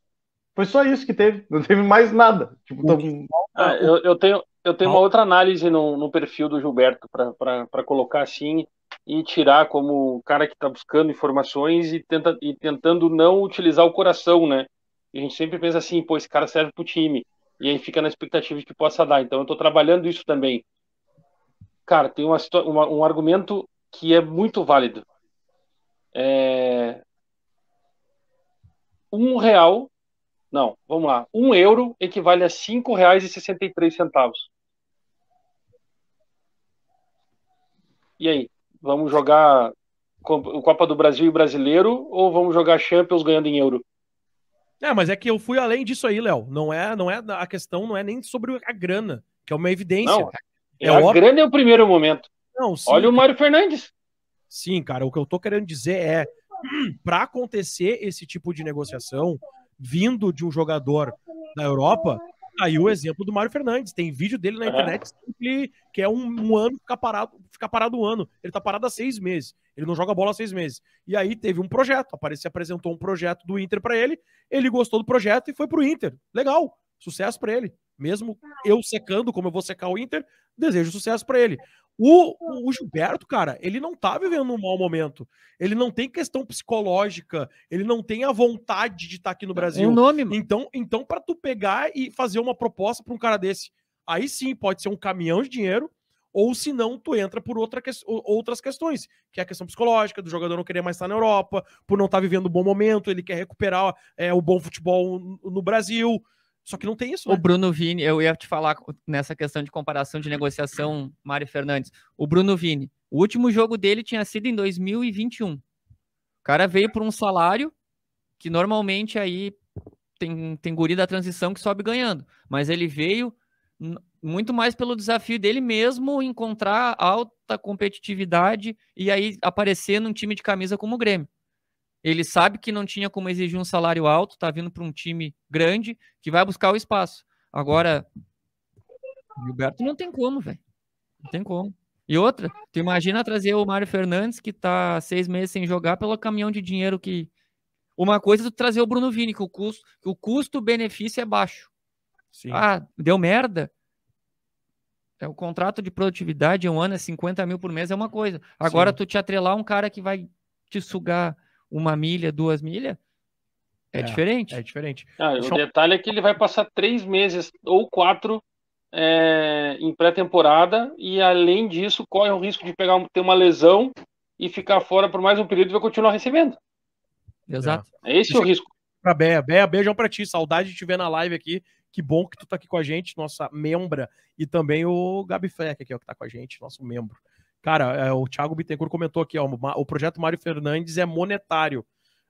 Foi só isso que teve, não teve mais nada. Tipo, tão... Né? ah, eu, eu, tenho, eu tenho uma outra análise no, no perfil do Gilberto para colocar assim e tirar como o cara que está buscando informações e, tenta, e tentando não utilizar o coração, né? a gente sempre pensa assim, pô, esse cara serve para o time. E aí fica na expectativa de que possa dar. Então eu estou trabalhando isso também. Cara, tem uma, uma, um argumento que é muito válido. É... Um real não, vamos lá. Um euro equivale a R$ 5,63. E aí? Vamos jogar o Copa do Brasil e brasileiro ou vamos jogar Champions ganhando em euro? É, mas é que eu fui além disso aí, Léo. Não é, não é a questão não é nem sobre a grana, que é uma evidência. Não, é, é a óbvio. grana é o primeiro momento. Não, sim, Olha o Mário Fernandes. Sim, cara, o que eu tô querendo dizer é para acontecer esse tipo de negociação, vindo de um jogador da Europa, aí o exemplo do Mário Fernandes. Tem vídeo dele na é. internet que, é um, um, ano ficar parado, ficar parado um ano. Ele tá parado há seis meses. Ele não joga bola há seis meses. E aí teve um projeto. Apareceu, apresentou um projeto do Inter para ele. Ele gostou do projeto e foi pro Inter. Legal. Sucesso para ele. Mesmo eu secando, como eu vou secar o Inter, desejo sucesso para ele. O, o, Gilberto, cara, ele não tá vivendo um mau momento. Ele não tem questão psicológica, ele não tem a vontade de estar tá aqui no Brasil. É um nome, mano. Então, então para tu pegar e fazer uma proposta para um cara desse, aí sim pode ser um caminhão de dinheiro, ou se não, tu entra por outra que, outras questões, que é a questão psicológica, do jogador não querer mais estar tá na Europa, por não estar tá vivendo um bom momento, ele quer recuperar é, o bom futebol no Brasil. Só que não tem isso. Né? O Bruno Vini, eu ia te falar nessa questão de comparação de negociação, Mário Fernandes. O Bruno Vini, o último jogo dele tinha sido em 2021. O cara veio por um salário que normalmente aí tem, tem guri da transição que sobe ganhando. Mas ele veio muito mais pelo desafio dele mesmo encontrar alta competitividade e aí aparecer num time de camisa como o Grêmio. Ele sabe que não tinha como exigir um salário alto, está vindo para um time grande que vai buscar o espaço. Agora, Gilberto não tem como, velho. Não tem como. E outra, tu imagina trazer o Mário Fernandes, que está seis meses sem jogar, pelo caminhão de dinheiro que. Uma coisa é tu trazer o Bruno Vini, que o custo, que o custo-benefício é baixo. Sim. Ah, deu merda. É, o contrato de produtividade um ano é 50 mil por mês, é uma coisa. Agora Sim. tu te atrelar um cara que vai te sugar uma milha, duas milhas, é, é, diferente. É diferente. Ah, o detalhe é que ele vai passar três meses ou quatro é, em pré-temporada e, além disso, corre o risco de pegar, ter uma lesão e ficar fora por mais um período e vai continuar recebendo. Exato. É esse é Deixa o risco. Pra Bea. Bea, beijão pra ti. Saudade de te ver na live aqui. Que bom que tu tá aqui com a gente, nossa membra. E também o Gabi Feck aqui, ó, que tá com a gente, nosso membro. Cara, é, o Thiago Bittencourt comentou aqui, ó, o projeto Mário Fernandes é monetário.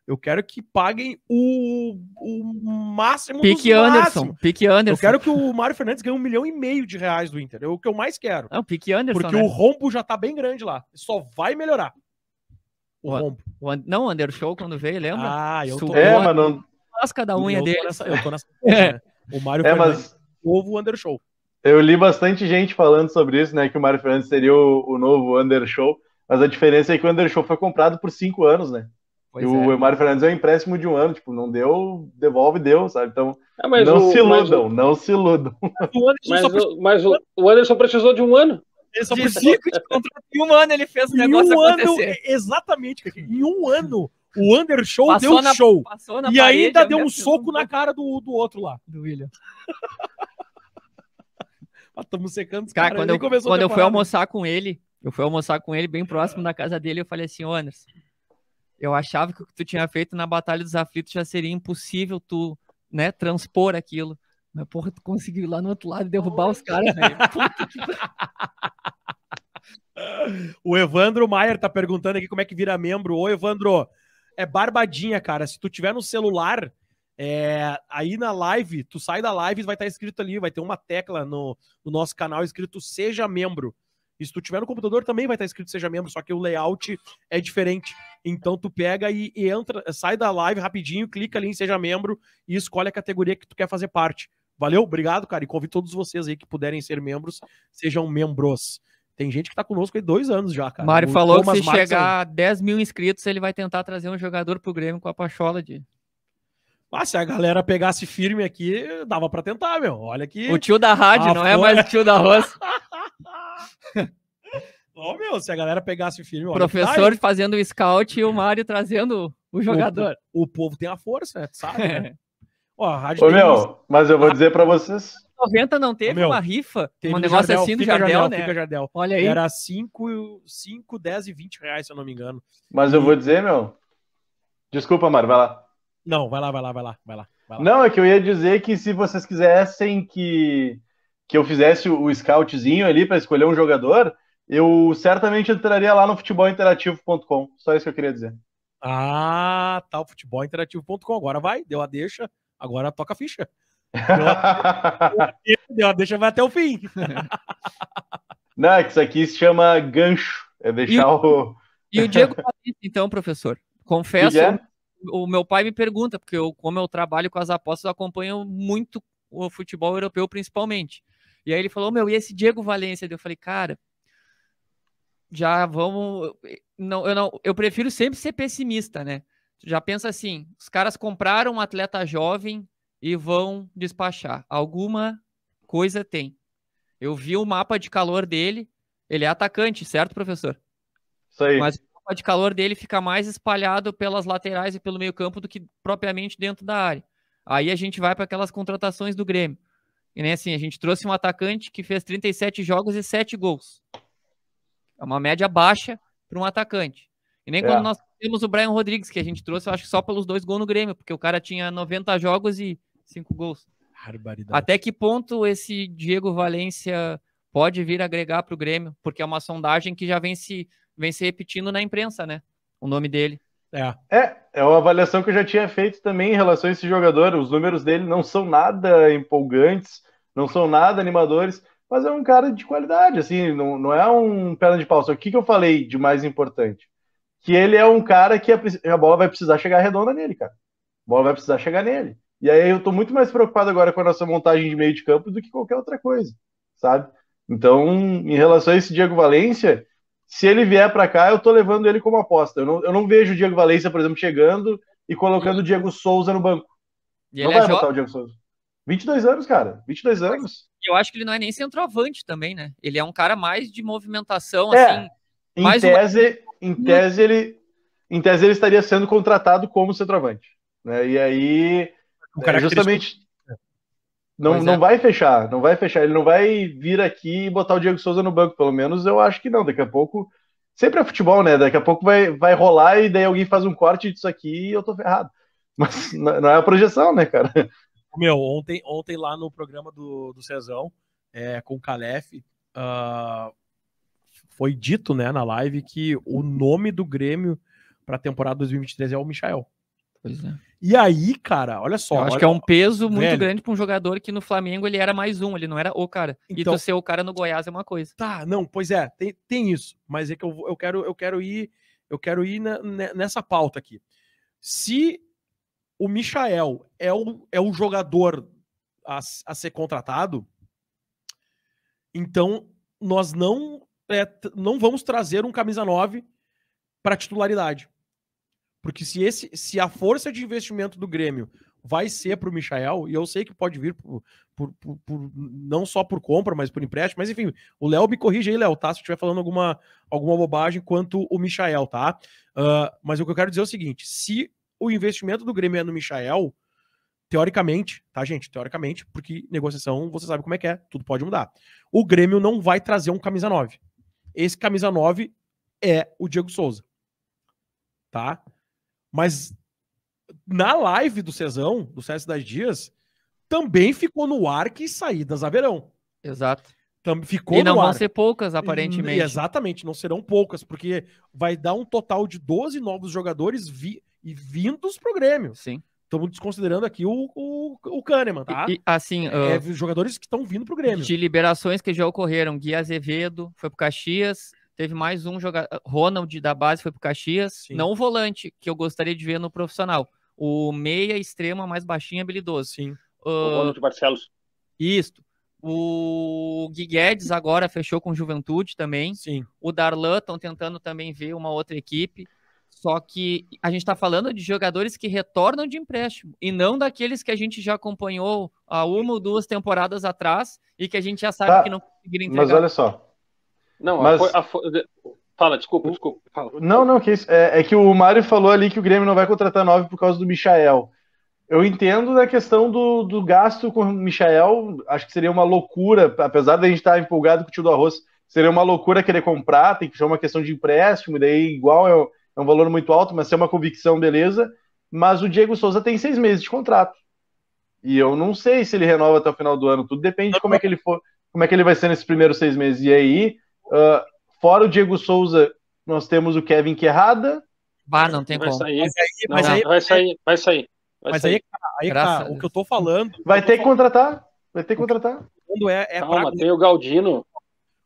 Eu quero que paguem o, o máximo Pique Anderson. Pique Anderson. Eu quero que o Mário Fernandes ganhe um milhão e meio de reais do Inter. É o que eu mais quero. É o Pique Anderson. Porque né? o rombo já tá bem grande lá. Só vai melhorar. O, o rombo. O, não, o Undershow quando veio, lembra? Ah, eu tô. Suor, é, mano. Lasca da unha eu dele. Tô nessa, eu tô nessa. é. O Mário é, Fernandes. Mas... Anderson Undershow. Eu li bastante gente falando sobre isso, né? Que o Mário Fernandes seria o, o novo Undershow. Mas a diferença é que o Undershow foi comprado por cinco anos, né? Pois e o é. Mário Fernandes é um empréstimo de um ano, tipo, não deu, devolve, deu, sabe? Então, ah, não, o, se iludam, o... não se iludam, não se iludam. Mas, o, mas o, o Anderson precisou de um ano? Ele só precisou de, de um ano, ele fez o um negócio um acontecer. Ano, é, exatamente, em um ano, o Undershow passou deu na, show. E parede, ainda deu é um soco na cara do, do outro lá, do William estamos secando os cara, cara, quando eu, quando eu fui almoçar com ele, eu fui almoçar com ele bem próximo da casa dele, eu falei assim, ô Anderson, eu achava que o que tu tinha feito na Batalha dos Aflitos já seria impossível tu, né, transpor aquilo. Mas, porra, tu conseguiu ir lá no outro lado e derrubar os caras, velho. o Evandro Maier tá perguntando aqui como é que vira membro. Ô, Evandro, é barbadinha, cara. Se tu tiver no celular, é, aí na live, tu sai da live e vai estar tá escrito ali, vai ter uma tecla no, no, nosso canal escrito Seja Membro. E se tu tiver no computador também vai estar tá escrito Seja Membro, só que o layout é diferente. Então tu pega e, e entra, sai da live rapidinho, clica ali em Seja Membro e escolhe a categoria que tu quer fazer parte. Valeu, obrigado, cara. E convido todos vocês aí que puderem ser membros, sejam membros. Tem gente que tá conosco aí dois anos já, cara. Mário falou que se chegar a 10 mil inscritos, ele vai tentar trazer um jogador pro Grêmio com a pachola de ah, se a galera pegasse firme aqui, dava para tentar, meu. Olha aqui. O tio da rádio, ah, não é mais o tio da roça. Ô, oh, meu, se a galera pegasse firme. O professor tá fazendo o scout e o Mário trazendo o jogador. O, o povo tem a força, né? sabe? Né? Ó, a rádio Ô, meu, mas eu vou ah. dizer para vocês. 90 não teve meu, uma rifa, teve um negócio Jardel, assim no Jardel, Jardel, né? Fica Jardel. Olha aí. Era 5, 5, 10 e 20 reais, se eu não me engano. Mas eu vou dizer, meu. Desculpa, Mário, vai lá. Não, vai lá, vai lá, vai lá, vai lá, Não, é que eu ia dizer que se vocês quisessem que, que eu fizesse o scoutzinho ali para escolher um jogador, eu certamente entraria lá no futebolinterativo.com. Só isso que eu queria dizer. Ah, tá, o futebolinterativo.com Agora vai, deu a deixa, agora toca a ficha. Deu a, deu a, deixa, vai até o fim. Não, é isso aqui se chama gancho. É deixar e, o. E o Diego então, professor? Confesso, é? o meu pai me pergunta, porque eu, como eu trabalho com as apostas, eu acompanho muito o futebol europeu, principalmente. E aí ele falou, meu, e esse Diego Valência? Eu falei, cara, já vamos. Não, eu, não, eu prefiro sempre ser pessimista, né? Já pensa assim: os caras compraram um atleta jovem e vão despachar. Alguma coisa tem. Eu vi o mapa de calor dele. Ele é atacante, certo, professor? Isso aí. Mas mapa de calor dele fica mais espalhado pelas laterais e pelo meio-campo do que propriamente dentro da área. Aí a gente vai para aquelas contratações do Grêmio. E né, assim, a gente trouxe um atacante que fez 37 jogos e 7 gols. É uma média baixa para um atacante. E nem é. quando nós temos o Brian Rodrigues, que a gente trouxe, eu acho que só pelos dois gols no Grêmio, porque o cara tinha 90 jogos e 5 gols. Até que ponto esse Diego Valência pode vir agregar para o Grêmio? Porque é uma sondagem que já vem se vem se repetindo na imprensa, né? O nome dele. É. é, é uma avaliação que eu já tinha feito também em relação a esse jogador. Os números dele não são nada empolgantes, não são nada animadores, mas é um cara de qualidade, assim, não, não é um perna de pau. Só que o que eu falei de mais importante? Que ele é um cara que a, a bola vai precisar chegar redonda nele, cara. A bola vai precisar chegar nele. E aí eu tô muito mais preocupado agora com a nossa montagem de meio de campo do que qualquer outra coisa, sabe? Então, em relação a esse Diego Valência, se ele vier para cá, eu tô levando ele como aposta. Eu não, eu não vejo o Diego Valença, por exemplo, chegando e colocando o Diego Souza no banco. E não vai é botar o Diego Souza. 22 anos, cara. 22 anos. Eu acho que ele não é nem centroavante também, né? Ele é um cara mais de movimentação, é, assim. Em tese, uma... em tese ele, em tese ele estaria sendo contratado como centroavante, né? E aí, é justamente não, não é. vai fechar, não vai fechar. Ele não vai vir aqui e botar o Diego Souza no banco, pelo menos eu acho que não. Daqui a pouco. Sempre é futebol, né? Daqui a pouco vai, vai rolar e daí alguém faz um corte disso aqui e eu tô ferrado. Mas é, não é a projeção, né, cara? Meu, ontem, ontem lá no programa do, do Cezão, é, com o Calef, uh, foi dito né, na live que o nome do Grêmio para a temporada 2023 é o Michael. Pois é. E aí, cara, olha só. Eu acho olha... que é um peso muito Velho. grande para um jogador que no Flamengo ele era mais um, ele não era o cara. Então... E tu então ser o cara no Goiás é uma coisa. Tá, não, pois é, tem, tem isso. Mas é que eu, eu, quero, eu quero ir, eu quero ir na, né, nessa pauta aqui. Se o Michael é o, é o jogador a, a ser contratado, então nós não, é, não vamos trazer um camisa 9 para titularidade. Porque se, esse, se a força de investimento do Grêmio vai ser para o Michael, e eu sei que pode vir por, por, por, por, não só por compra, mas por empréstimo, mas enfim, o Léo me corrige aí, Léo, tá? Se eu estiver falando alguma, alguma bobagem quanto o Michael, tá? Uh, mas o que eu quero dizer é o seguinte: se o investimento do Grêmio é no Michael, teoricamente, tá, gente? Teoricamente, porque negociação você sabe como é que é, tudo pode mudar. O Grêmio não vai trazer um camisa 9. Esse camisa 9 é o Diego Souza. Tá? Mas na live do Cezão, do César das Dias, também ficou no ar que saídas haverão. Exato. também ficou e não vão ser poucas, aparentemente. E, exatamente, não serão poucas, porque vai dar um total de 12 novos jogadores vi, e vindos pro Grêmio. Sim. Estamos desconsiderando aqui o, o, o Kahneman, tá? e assim, é, uh, jogadores que estão vindo pro Grêmio. De liberações que já ocorreram, Gui Azevedo foi pro Caxias, Teve mais um jogador, Ronald da base foi pro Caxias, Sim. não o volante, que eu gostaria de ver no profissional. O meia extrema mais baixinho habilidoso. Sim. Uh, o Ronald Barcelos. Isto. O Guedes agora fechou com Juventude também. Sim. O Darlan estão tentando também ver uma outra equipe. Só que a gente está falando de jogadores que retornam de empréstimo e não daqueles que a gente já acompanhou há uma ou duas temporadas atrás e que a gente já sabe tá, que não conseguiram entregar. Mas olha só, não, Mas... a, a, Fala, desculpa, desculpa. Fala. Não, não, que isso, é, é, que o Mário falou ali que o Grêmio não vai contratar nove por causa do Michael. Eu entendo da questão do, do gasto com o Michael, acho que seria uma loucura, apesar da gente estar empolgado com o tio do arroz, seria uma loucura querer comprar, tem que ser uma questão de empréstimo, daí igual é, é um valor muito alto, mas se é uma convicção, beleza. Mas o Diego Souza tem seis meses de contrato. E eu não sei se ele renova até o final do ano, tudo depende de como é que ele for, como é que ele vai ser nesses primeiros seis meses. E aí, Uh, fora o Diego Souza, nós temos o Kevin Querrada. Bah, não tem vai Sair. vai sair, vai sair. Vai mas sair. aí, cara, tá, aí cara, tá. o que eu tô falando. Vai ter que contratar. Vai ter que contratar. É, é Calma, pra... tem o Galdino.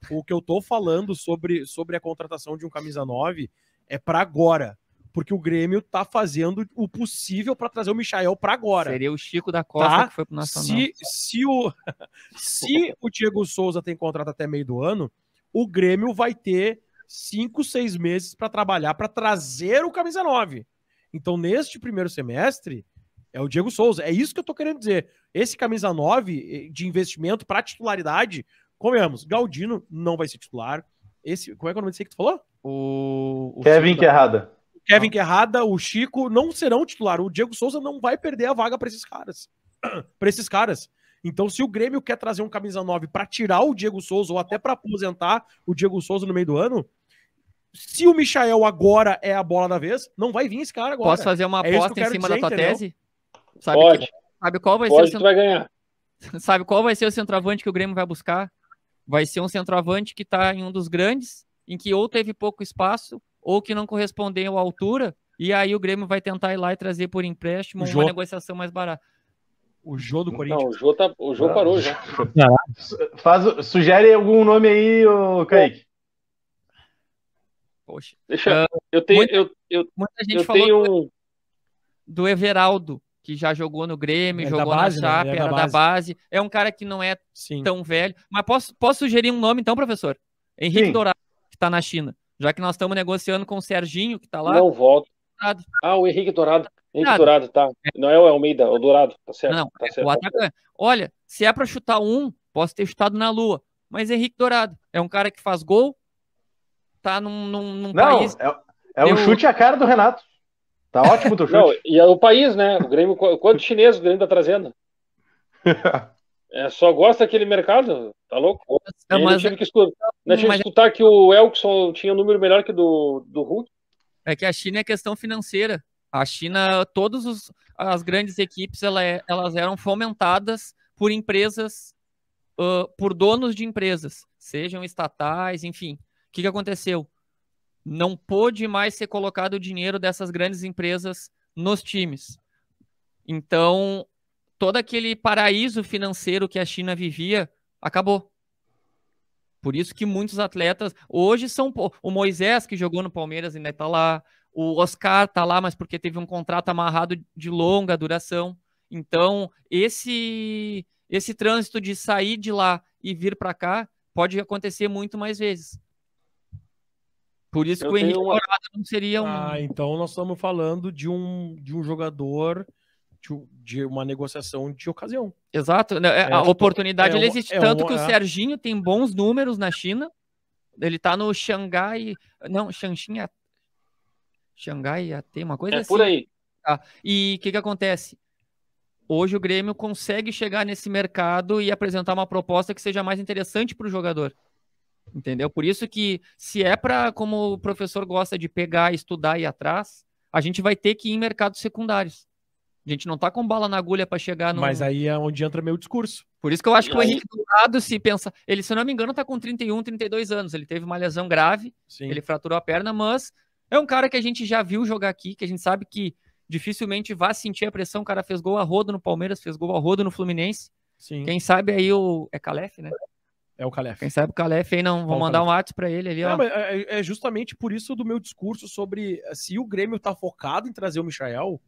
O que eu tô falando sobre, sobre a contratação de um camisa 9 é para agora. Porque o Grêmio tá fazendo o possível para trazer o Michael para agora. Seria o Chico da Costa tá? que foi pro Nacional. Se, se, o, se o Diego Souza tem contrato até meio do ano, o Grêmio vai ter cinco, seis meses para trabalhar, para trazer o camisa 9. Então, neste primeiro semestre, é o Diego Souza. É isso que eu estou querendo dizer. Esse camisa 9 eh, de investimento para titularidade, comemos, Galdino não vai ser titular. Esse, como é que eu é o nome que tu falou? O, o Kevin Querrada. Kevin Querrada, o Chico não serão titular. O Diego Souza não vai perder a vaga para esses caras. para esses caras. Então, se o Grêmio quer trazer um camisa 9 para tirar o Diego Souza ou até para aposentar o Diego Souza no meio do ano, se o Michael agora é a bola da vez, não vai vir esse cara agora. Posso fazer uma é aposta é em cima dizer, da tua entendeu? tese? Sabe Pode. Que, sabe qual vai Pode ser o centro... vai ganhar. Sabe qual vai ser o centroavante que o Grêmio vai buscar? Vai ser um centroavante que está em um dos grandes, em que ou teve pouco espaço ou que não correspondeu à altura, e aí o Grêmio vai tentar ir lá e trazer por empréstimo uma negociação mais barata. O Jô do então, Corinthians. Não, o Jô, tá, o Jô ah. parou já. Faz, sugere algum nome aí, o Kaique. Poxa. Deixa, uh, eu tenho. Muita, eu, eu, muita gente eu falou tenho... do Everaldo, que já jogou no Grêmio, é jogou base, na né? é Chape, né? era da base. da base. É um cara que não é Sim. tão velho. Mas posso, posso sugerir um nome, então, professor? Henrique Sim. Dourado, que está na China. Já que nós estamos negociando com o Serginho, que está lá. Não volto Dourado. Ah, o Henrique Dourado. Henrique Dourado, tá. Não é o Almeida, é o Dourado, tá certo. Não, tá é, certo. o atacante. É. Olha, se é para chutar um, posso ter chutado na lua. Mas Henrique Dourado é um cara que faz gol, tá num, num, num não, país. É, é um chute à cara do Renato. Tá ótimo teu chute. Não, e é o país, né? O Grêmio, quanto chinês o Grêmio tá trazendo? É, só gosta daquele mercado, tá louco? É, não, mas... tive que escutar, tive mas... que escutar que o Elkson tinha um número melhor que do, do Hulk. É que a China é questão financeira. A China, todas as grandes equipes, ela é, elas eram fomentadas por empresas, uh, por donos de empresas, sejam estatais, enfim. O que, que aconteceu? Não pôde mais ser colocado o dinheiro dessas grandes empresas nos times. Então, todo aquele paraíso financeiro que a China vivia acabou. Por isso que muitos atletas hoje são o Moisés que jogou no Palmeiras ainda está lá, o Oscar está lá, mas porque teve um contrato amarrado de longa duração. Então esse esse trânsito de sair de lá e vir para cá pode acontecer muito mais vezes. Por isso eu que o Henrique uma... não seria um. Ah, então nós estamos falando de um de um jogador de, uma negociação de ocasião. Exato. Né? É, é, a tipo, oportunidade é, existe. É, tanto que o é Serginho tem bons números na China. Ele tá no Xangai. Não, Shanxin. Xangai AT, uma coisa é assim. por aí. Tá. E o que, que acontece? Hoje o Grêmio consegue chegar nesse mercado e apresentar uma proposta que seja mais interessante para o jogador. Entendeu? Por isso que, se é para, como o professor gosta de pegar, estudar e atrás, a gente vai ter que ir em mercados secundários. A gente não tá com bala na agulha para chegar no. Mas aí é onde entra meu discurso. Por isso que eu acho e que aí... o Henrique Dourado, se pensa. Ele, se não me engano, tá com 31, 32 anos. Ele teve uma lesão grave, Sim. ele fraturou a perna, mas é um cara que a gente já viu jogar aqui, que a gente sabe que dificilmente vai sentir a pressão. O cara fez gol a rodo no Palmeiras, fez gol a rodo no Fluminense. Sim. Quem sabe aí o. É Calef, né? É o Calef. Quem sabe o Calef aí não. Vou mandar Calef. um ato para ele ali, ó. Não, é, é, é, justamente por isso do meu discurso sobre eh, se o Grêmio tá focado em trazer o Michael,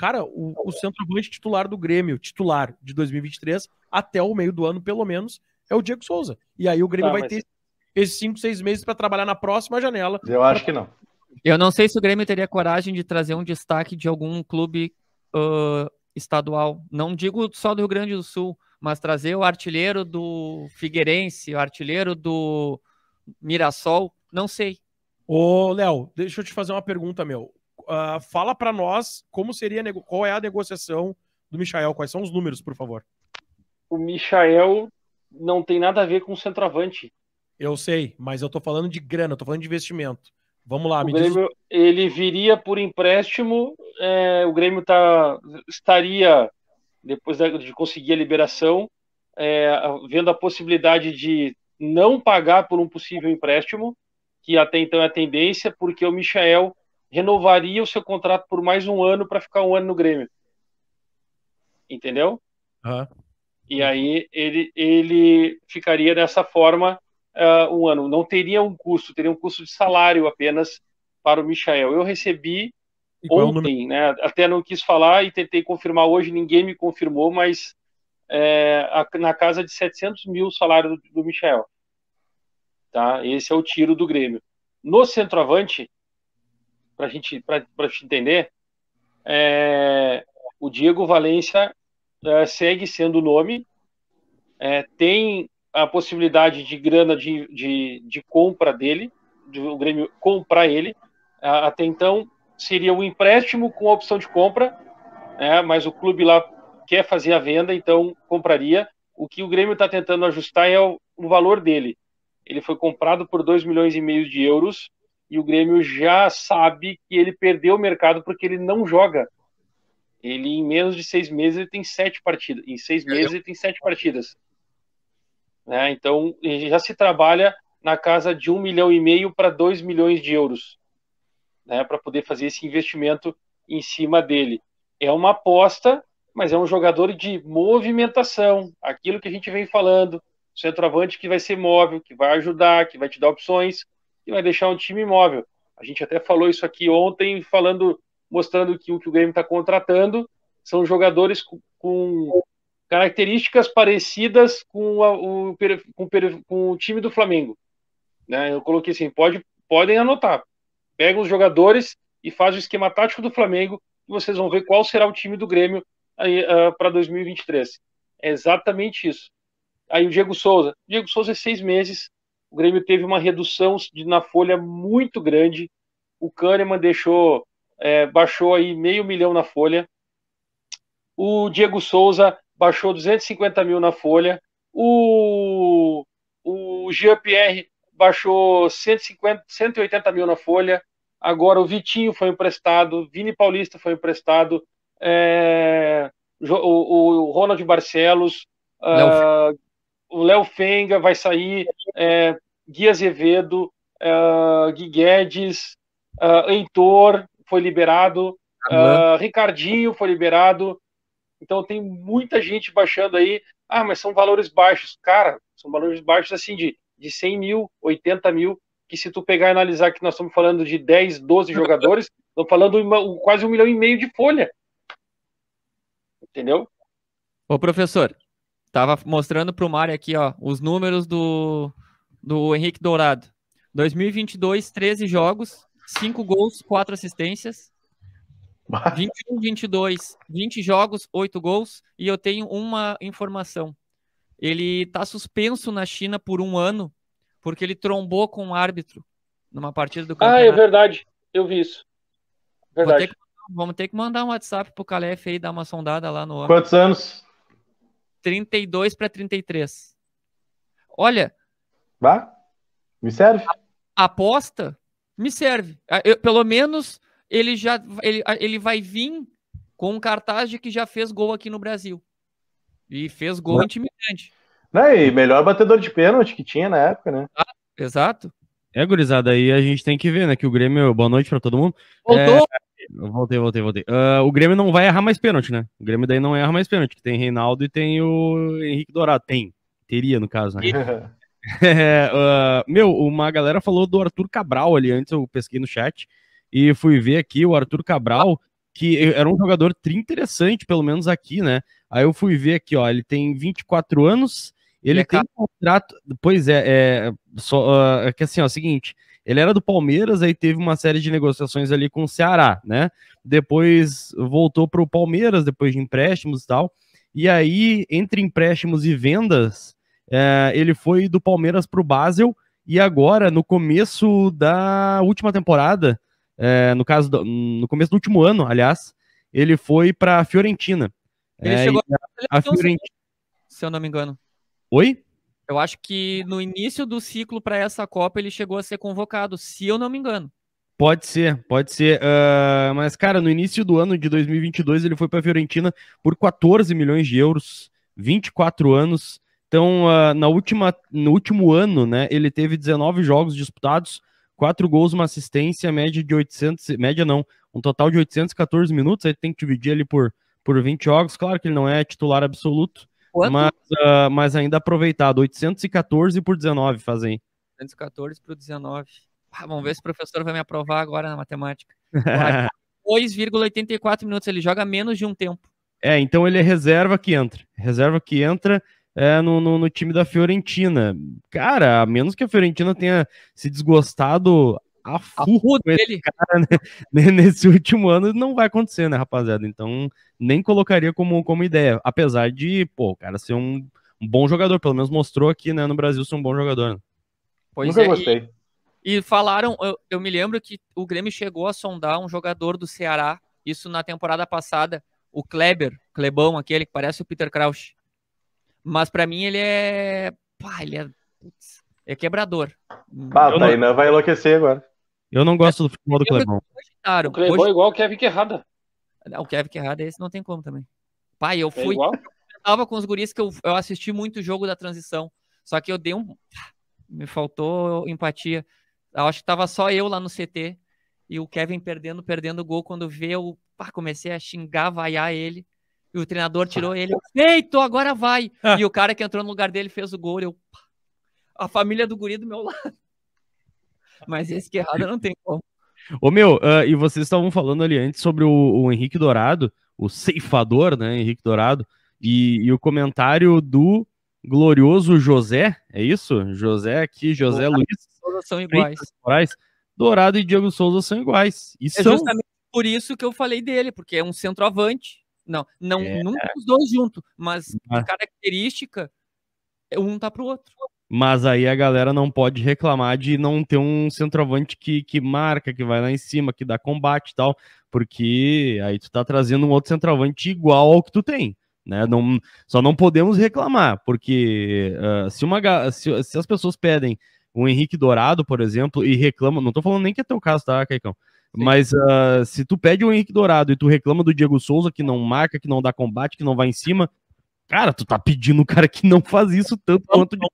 Cara, o, o centroavante titular do Grêmio, titular de 2023, até o meio do ano, pelo menos, é o Diego Souza. E aí o Grêmio tá, vai mas... ter esses cinco, seis meses para trabalhar na próxima janela. Eu acho que não. Eu não sei se o Grêmio teria coragem de trazer um destaque de algum clube uh, estadual. Não digo só do Rio Grande do Sul, mas trazer o artilheiro do Figueirense, o artilheiro do Mirassol, não sei. Ô, Léo, deixa eu te fazer uma pergunta, meu uh, fala para nós como seria qual é a negociação do Michael, quais são os números, por favor. O Michael não tem nada a ver com o centroavante. Eu sei, mas eu tô falando de grana, eu tô falando de investimento. Vamos lá, o me Grêmio, diz... Ele viria por empréstimo, é, o Grêmio tá, estaria, depois de conseguir a liberação, é, vendo a possibilidade de não pagar por um possível empréstimo, que até então é a tendência, porque o Michael renovaria o seu contrato por mais um ano para ficar um ano no Grêmio. Entendeu? Uhum. E aí ele, ele ficaria dessa forma uh, um ano. Não teria um custo, teria um custo de salário apenas para o Michael. Eu recebi é ontem, né? Até não quis falar e tentei confirmar hoje, ninguém me confirmou, mas é, a, na casa de 700 mil o salário do, do Michel. Tá? Esse é o tiro do Grêmio. No centroavante, para gente, a gente entender, é, o Diego Valência é, segue sendo o nome, é, tem a possibilidade de grana de, de, de compra dele, de, o Grêmio comprar ele. Até então seria um empréstimo com opção de compra, né, mas o clube lá quer fazer a venda, então compraria. O que o Grêmio está tentando ajustar é o, o valor dele. Ele foi comprado por 2 milhões e meio de euros e o Grêmio já sabe que ele perdeu o mercado porque ele não joga. Ele em menos de seis meses ele tem sete partidas, em seis meses ele tem sete partidas. Né? Então já se trabalha na casa de um milhão e meio para dois milhões de euros, né? Para poder fazer esse investimento em cima dele. É uma aposta, mas é um jogador de movimentação, aquilo que a gente vem falando, centroavante que vai ser móvel, que vai ajudar, que vai te dar opções e vai deixar um time imóvel. A gente até falou isso aqui ontem, falando, mostrando que o que o Grêmio está contratando são jogadores com, características parecidas com, a, o, com, com, o time do Flamengo. Né? Eu coloquei assim, pode, podem anotar. Pega os jogadores e faz o esquema tático do Flamengo e vocês vão ver qual será o time do Grêmio uh, para 2023. É exatamente isso. Aí o Diego Souza. O Diego Souza é seis meses, o Grêmio teve uma redução de, na folha muito grande. O Kahneman deixou, é, baixou aí meio milhão na folha. O Diego Souza baixou 250 mil na folha. O, o Jean-Pierre baixou 150, 180 mil na folha. Agora o Vitinho foi emprestado, Vini Paulista foi emprestado, é, o, o, Ronald Barcelos, Léo, ah, o Léo Fenga vai sair, é, Gui Azevedo, é, Gui Guedes, é, Heitor foi liberado, é, Ricardinho foi liberado. Então tem muita gente baixando aí. Ah, mas são valores baixos. Cara, são valores baixos assim de, de 100 mil, 80 mil, que se tu pegar e analisar que nós estamos falando de 10, 12 jogadores, estamos falando uma, quase um milhão e meio de folha. Entendeu? Ô, professor, Tava mostrando para o Mário aqui, ó, os números do, do Henrique Dourado. 2022, 13 jogos, 5 gols, 4 assistências. 21, 22, 20 jogos, 8 gols. E eu tenho uma informação. Ele está suspenso na China por um ano, porque ele trombou com um árbitro numa partida do campeonato. Ah, é verdade. Eu vi isso. Verdade. vamos ter que mandar um WhatsApp pro Calef aí, dar uma sondada lá no... Quantos anos? 32 para 33. Olha. Vá? Me serve? A, aposta? Me serve. Ah, eu, pelo menos ele já ele, ah, ele vai vir com um cartaz de que já fez gol aqui no Brasil. E fez gol Não. intimidante. Não, e melhor batedor de pênalti que tinha na época, né? Ah, exato. É, gurizada, aí a gente tem que ver, né? Que o Grêmio. Boa noite para todo mundo. Voltou, é... Voltei, voltei, voltei. Uh, o Grêmio não vai errar mais pênalti, né? O Grêmio daí não erra mais pênalti, que tem Reinaldo e tem o Henrique Dourado. Tem. Teria, no caso, né? uh, meu, uma galera falou do Arthur Cabral ali antes, eu pesquei no chat e fui ver aqui o Arthur Cabral, que era um jogador interessante, pelo menos aqui, né? Aí eu fui ver aqui, ó, ele tem 24 anos, ele é tem contrato. Pois é, é só, uh, é que assim, ó, é o seguinte, ele era do Palmeiras, aí teve uma série de negociações ali com o Ceará, né? Depois voltou para o Palmeiras, depois de empréstimos e tal. E aí, entre empréstimos e vendas, é, ele foi do Palmeiras para o Basel. E agora, no começo da última temporada, é, no caso, do, no começo do último ano, aliás, ele foi para a Fiorentina. Ele é, chegou a, a Fiorentina. Se eu não me engano. Oi? Eu acho que no início do ciclo para essa Copa ele chegou a ser convocado, se eu não me engano. Pode ser, pode ser. Uh, mas, cara, no início do ano de 2022 ele foi para a Fiorentina por 14 milhões de euros, 24 anos. Então, uh, na última, no último ano, né, ele teve 19 jogos disputados, quatro gols, uma assistência, média de 800, média não, um total de 814 minutos, aí tem que dividir ele por, por 20 jogos, claro que ele não é titular absoluto, Quanto? Mas, uh, mas ainda aproveitado, 814 por 19 fazem. 814 por 19. Ah, vamos ver se o professor vai me aprovar agora na matemática. 2,84 minutos, ele joga menos de um tempo. É, então ele é reserva que entra. Reserva que entra é, no, no, no, time da Fiorentina. Cara, a menos que a Fiorentina tenha se desgostado a furro dele. Cara, né? né? nesse último ano não vai acontecer, né, rapaziada? Então, nem colocaria como, como ideia. Apesar de, pô, o cara ser um, um bom jogador, pelo menos mostrou aqui, né, no Brasil ser um bom jogador. Pois Nunca é, gostei. E, e falaram, eu, eu, me lembro que o Grêmio chegou a sondar um jogador do Ceará, isso na temporada passada, o Kleber, Klebão aquele que parece o Peter Krausch. Mas para mim ele é. Pá, ele é. é quebrador. Ah, tá não né? vai enlouquecer agora. Eu não gosto do futebol do Clebão. O Clebão é igual o Kevin Querrada. O Kevin Querrada, esse não tem como também. Pai, eu é fui. É Eu tava com os guris que eu, eu assisti muito o jogo da transição. Só que eu dei um. Me faltou empatia. Eu acho que tava só eu lá no CT. E o Kevin perdendo, perdendo o gol. Quando vê, eu pá, comecei a xingar, vaiar ele. E o treinador tirou ele. Feito, agora vai! E o cara que entrou no lugar dele fez o gol. Eu, pá, a família do guri do meu lado. Mas esse que é errado não tem como. Ô meu, uh, e vocês estavam falando ali antes sobre o, o, Henrique Dourado, o ceifador, né, Henrique Dourado, e, e, o comentário do glorioso José, é isso? José aqui, José Dourado Luiz. Souza são iguais. Dourado e Diego Souza são iguais. E é são... justamente por isso que eu falei dele, porque é um centroavante. Não, não é... nunca os dois juntos, mas ah. característica, é, um tá pro outro. Mas aí a galera não pode reclamar de não ter um centroavante que, que marca, que vai lá em cima, que dá combate e tal, porque aí tu tá trazendo um outro centroavante igual ao que tu tem. Né? Não, só não podemos reclamar, porque uh, se, uma, se, se, as pessoas pedem o Henrique Dourado, por exemplo, e reclamam, não tô falando nem que é teu caso, tá, Caicão? Sim. Mas uh, se tu pede o Henrique Dourado e tu reclama do Diego Souza que não marca, que não dá combate, que não vai em cima, Cara, tu tá pedindo um cara que não faz isso tanto quanto de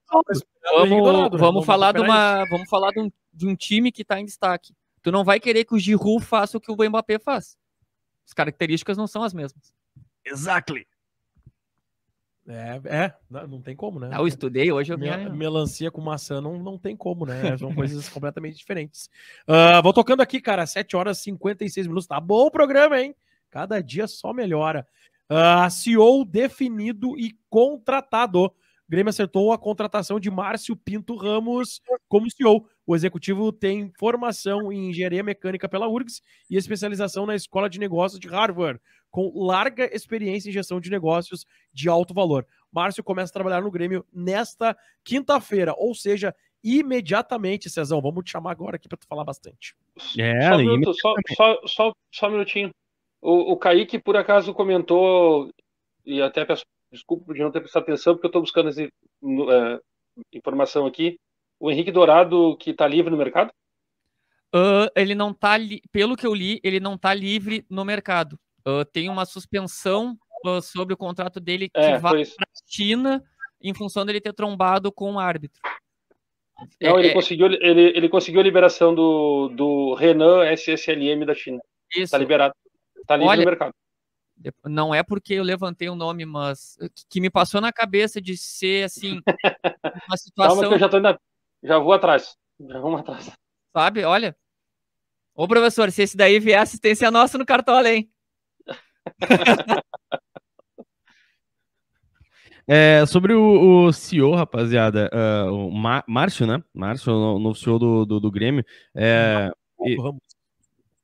Vamos, vamos, falar de uma, vamos falar de um, de um time que tá em destaque. Tu não vai querer que o Giroud faça o que o Mbappé faz. As características não são as mesmas. Exactly. É, é, não tem como, né? Ah, eu estudei hoje. Eu Mel, melancia com maçã não, não tem como, né? São coisas completamente diferentes. Uh, vou tocando aqui, cara, 7 horas e 56 minutos. Tá bom o programa, hein? Cada dia só melhora. Uh, ah, CEO definido e contratado. O Grêmio acertou a contratação de Márcio Pinto Ramos como CEO. O executivo tem formação em engenharia mecânica pela URGS e especialização na Escola de Negócios de Harvard, com larga experiência em gestão de negócios de alto valor. Márcio começa a trabalhar no Grêmio nesta quinta-feira, ou seja, imediatamente, Cezão. Vamos te chamar agora aqui para tu falar bastante. É, só, um minuto, só, só, só, só um minutinho. O, o Kaique, por acaso, comentou, e até peço desculpa de não ter prestado atenção, porque eu estou buscando essa uh, é, informação aqui. O Henrique Dourado, que está livre no mercado? Uh, ele não está, pelo que eu li, ele não está livre no mercado. Uh, tem uma suspensão ah, sobre o contrato dele que é, vai para a China em função dele ter trombado com o um árbitro. Não, é, ele, é... Conseguiu, ele, ele conseguiu a liberação do, do Renan SSLM da China. Está liberado. Tá livre Olha, no mercado. Não é porque eu levantei o um nome, mas que me passou na cabeça de ser assim uma situação. Calma que eu já tô indo. já vou atrás, já vamos atrás. Sabe? Olha, ô professor, se esse daí vier assistência nossa no cartola, hein? É, sobre o, o, CEO, rapaziada, uh, o Márcio, né? Márcio, o novo CEO do, do, do Grêmio. É, e,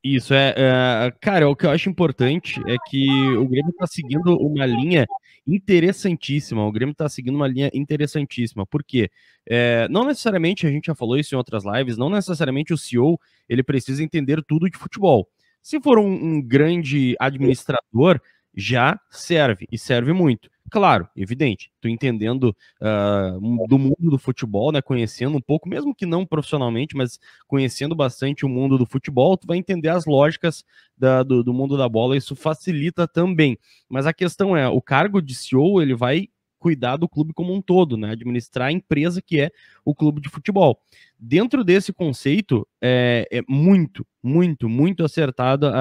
isso é, é, cara, o que eu acho importante é que o Grêmio está seguindo uma linha interessantíssima. O Grêmio está seguindo uma linha interessantíssima, porque é, não necessariamente a gente já falou isso em outras lives, não necessariamente o CEO ele precisa entender tudo de futebol. Se for um, um grande administrador, já serve e serve muito. Claro, evidente, tu entendendo uh, do mundo do futebol, né, conhecendo um pouco, mesmo que não profissionalmente, mas conhecendo bastante o mundo do futebol, tu vai entender as lógicas da, do, do mundo da bola, isso facilita também. Mas a questão é, o cargo de CEO, ele vai cuidar do clube como um todo, né? Administrar a empresa que é o clube de futebol. Dentro desse conceito, é, é muito, muito, muito acertada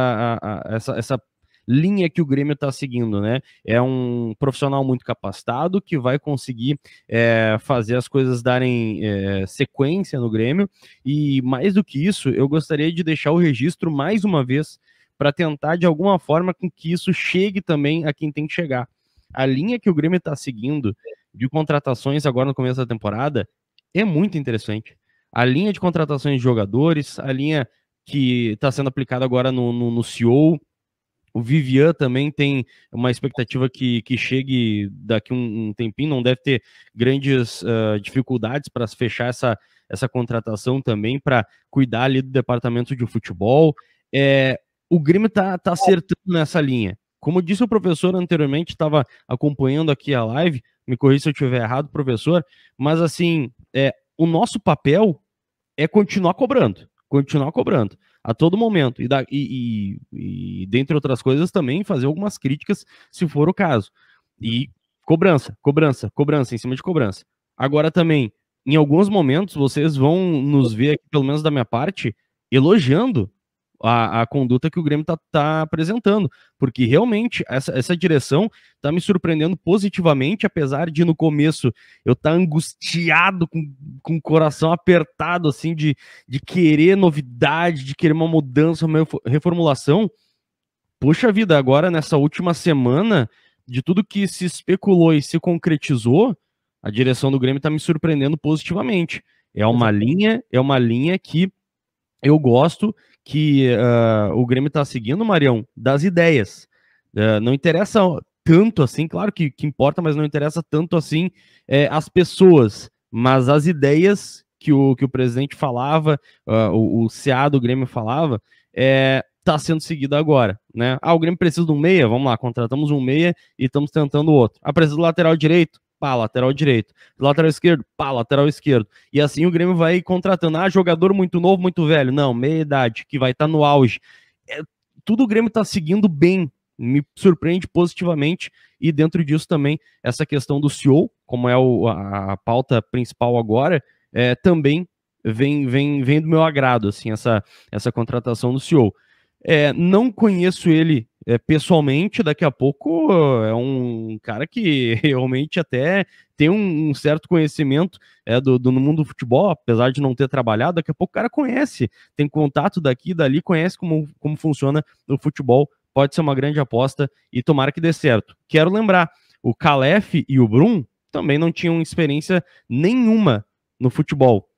essa, essa linha que o Grêmio está seguindo, né? É um profissional muito capacitado que vai conseguir é, fazer as coisas darem é, sequência no Grêmio. E mais do que isso, eu gostaria de deixar o registro mais uma vez para tentar de alguma forma com que isso chegue também a quem tem que chegar. A linha que o Grêmio está seguindo de contratações agora no começo da temporada é muito interessante. A linha de contratações de jogadores, a linha que está sendo aplicada agora no, no, no CEO, o Vivian também tem uma expectativa que, que chegue daqui um, um tempinho, não deve ter grandes uh, dificuldades para fechar essa, essa contratação também, para cuidar ali do departamento de futebol. É, o Grêmio está tá acertando nessa linha. Como disse o professor anteriormente, estava acompanhando aqui a live, me corri se eu estiver errado, professor, mas assim, é, o nosso papel é continuar cobrando, continuar cobrando a todo momento. E, da, e, e, e, dentre outras coisas, também fazer algumas críticas, se for o caso. E cobrança, cobrança, cobrança, em cima de cobrança. Agora também, em alguns momentos, vocês vão nos ver aqui, pelo menos da minha parte, elogiando a, a conduta que o Grêmio está tá apresentando, porque realmente essa, essa direção está me surpreendendo positivamente, apesar de no começo eu estar tá angustiado, com, com o coração apertado, assim, de, de querer novidade, de querer uma mudança, uma reformulação. Poxa vida, agora nessa última semana, de tudo que se especulou e se concretizou, a direção do Grêmio está me surpreendendo positivamente. É uma linha, é uma linha que eu gosto que uh, o Grêmio está seguindo, Marião, das ideias. Uh, não interessa tanto assim, claro que, que importa, mas não interessa tanto assim é, as pessoas, mas as ideias que o, que o presidente falava, uh, o, o CA do Grêmio falava, é, tá sendo seguida agora, né? Ah, o Grêmio precisa de um meia, vamos lá, contratamos um meia e estamos tentando outro. Ah, precisa do lateral direito, pá, lateral direito. Lateral esquerdo, pá, lateral esquerdo. E assim o Grêmio vai contratando. Ah, jogador muito novo, muito velho. Não, meia idade, que vai estar tá no auge. É, tudo o Grêmio está seguindo bem. Me surpreende positivamente. E dentro disso também, essa questão do CEO, como é o, a, a, pauta principal agora, é, também vem, vem, vem do meu agrado, assim, essa, essa contratação do CEO. É, não conheço ele é, pessoalmente, daqui a pouco é um cara que realmente até tem um, um certo conhecimento é, do, do, no mundo do futebol, apesar de não ter trabalhado, daqui a pouco o cara conhece, tem contato daqui e dali, conhece como, como funciona o futebol, pode ser uma grande aposta e tomara que dê certo. Quero lembrar, o Calef e o Brum também não tinham experiência nenhuma no futebol.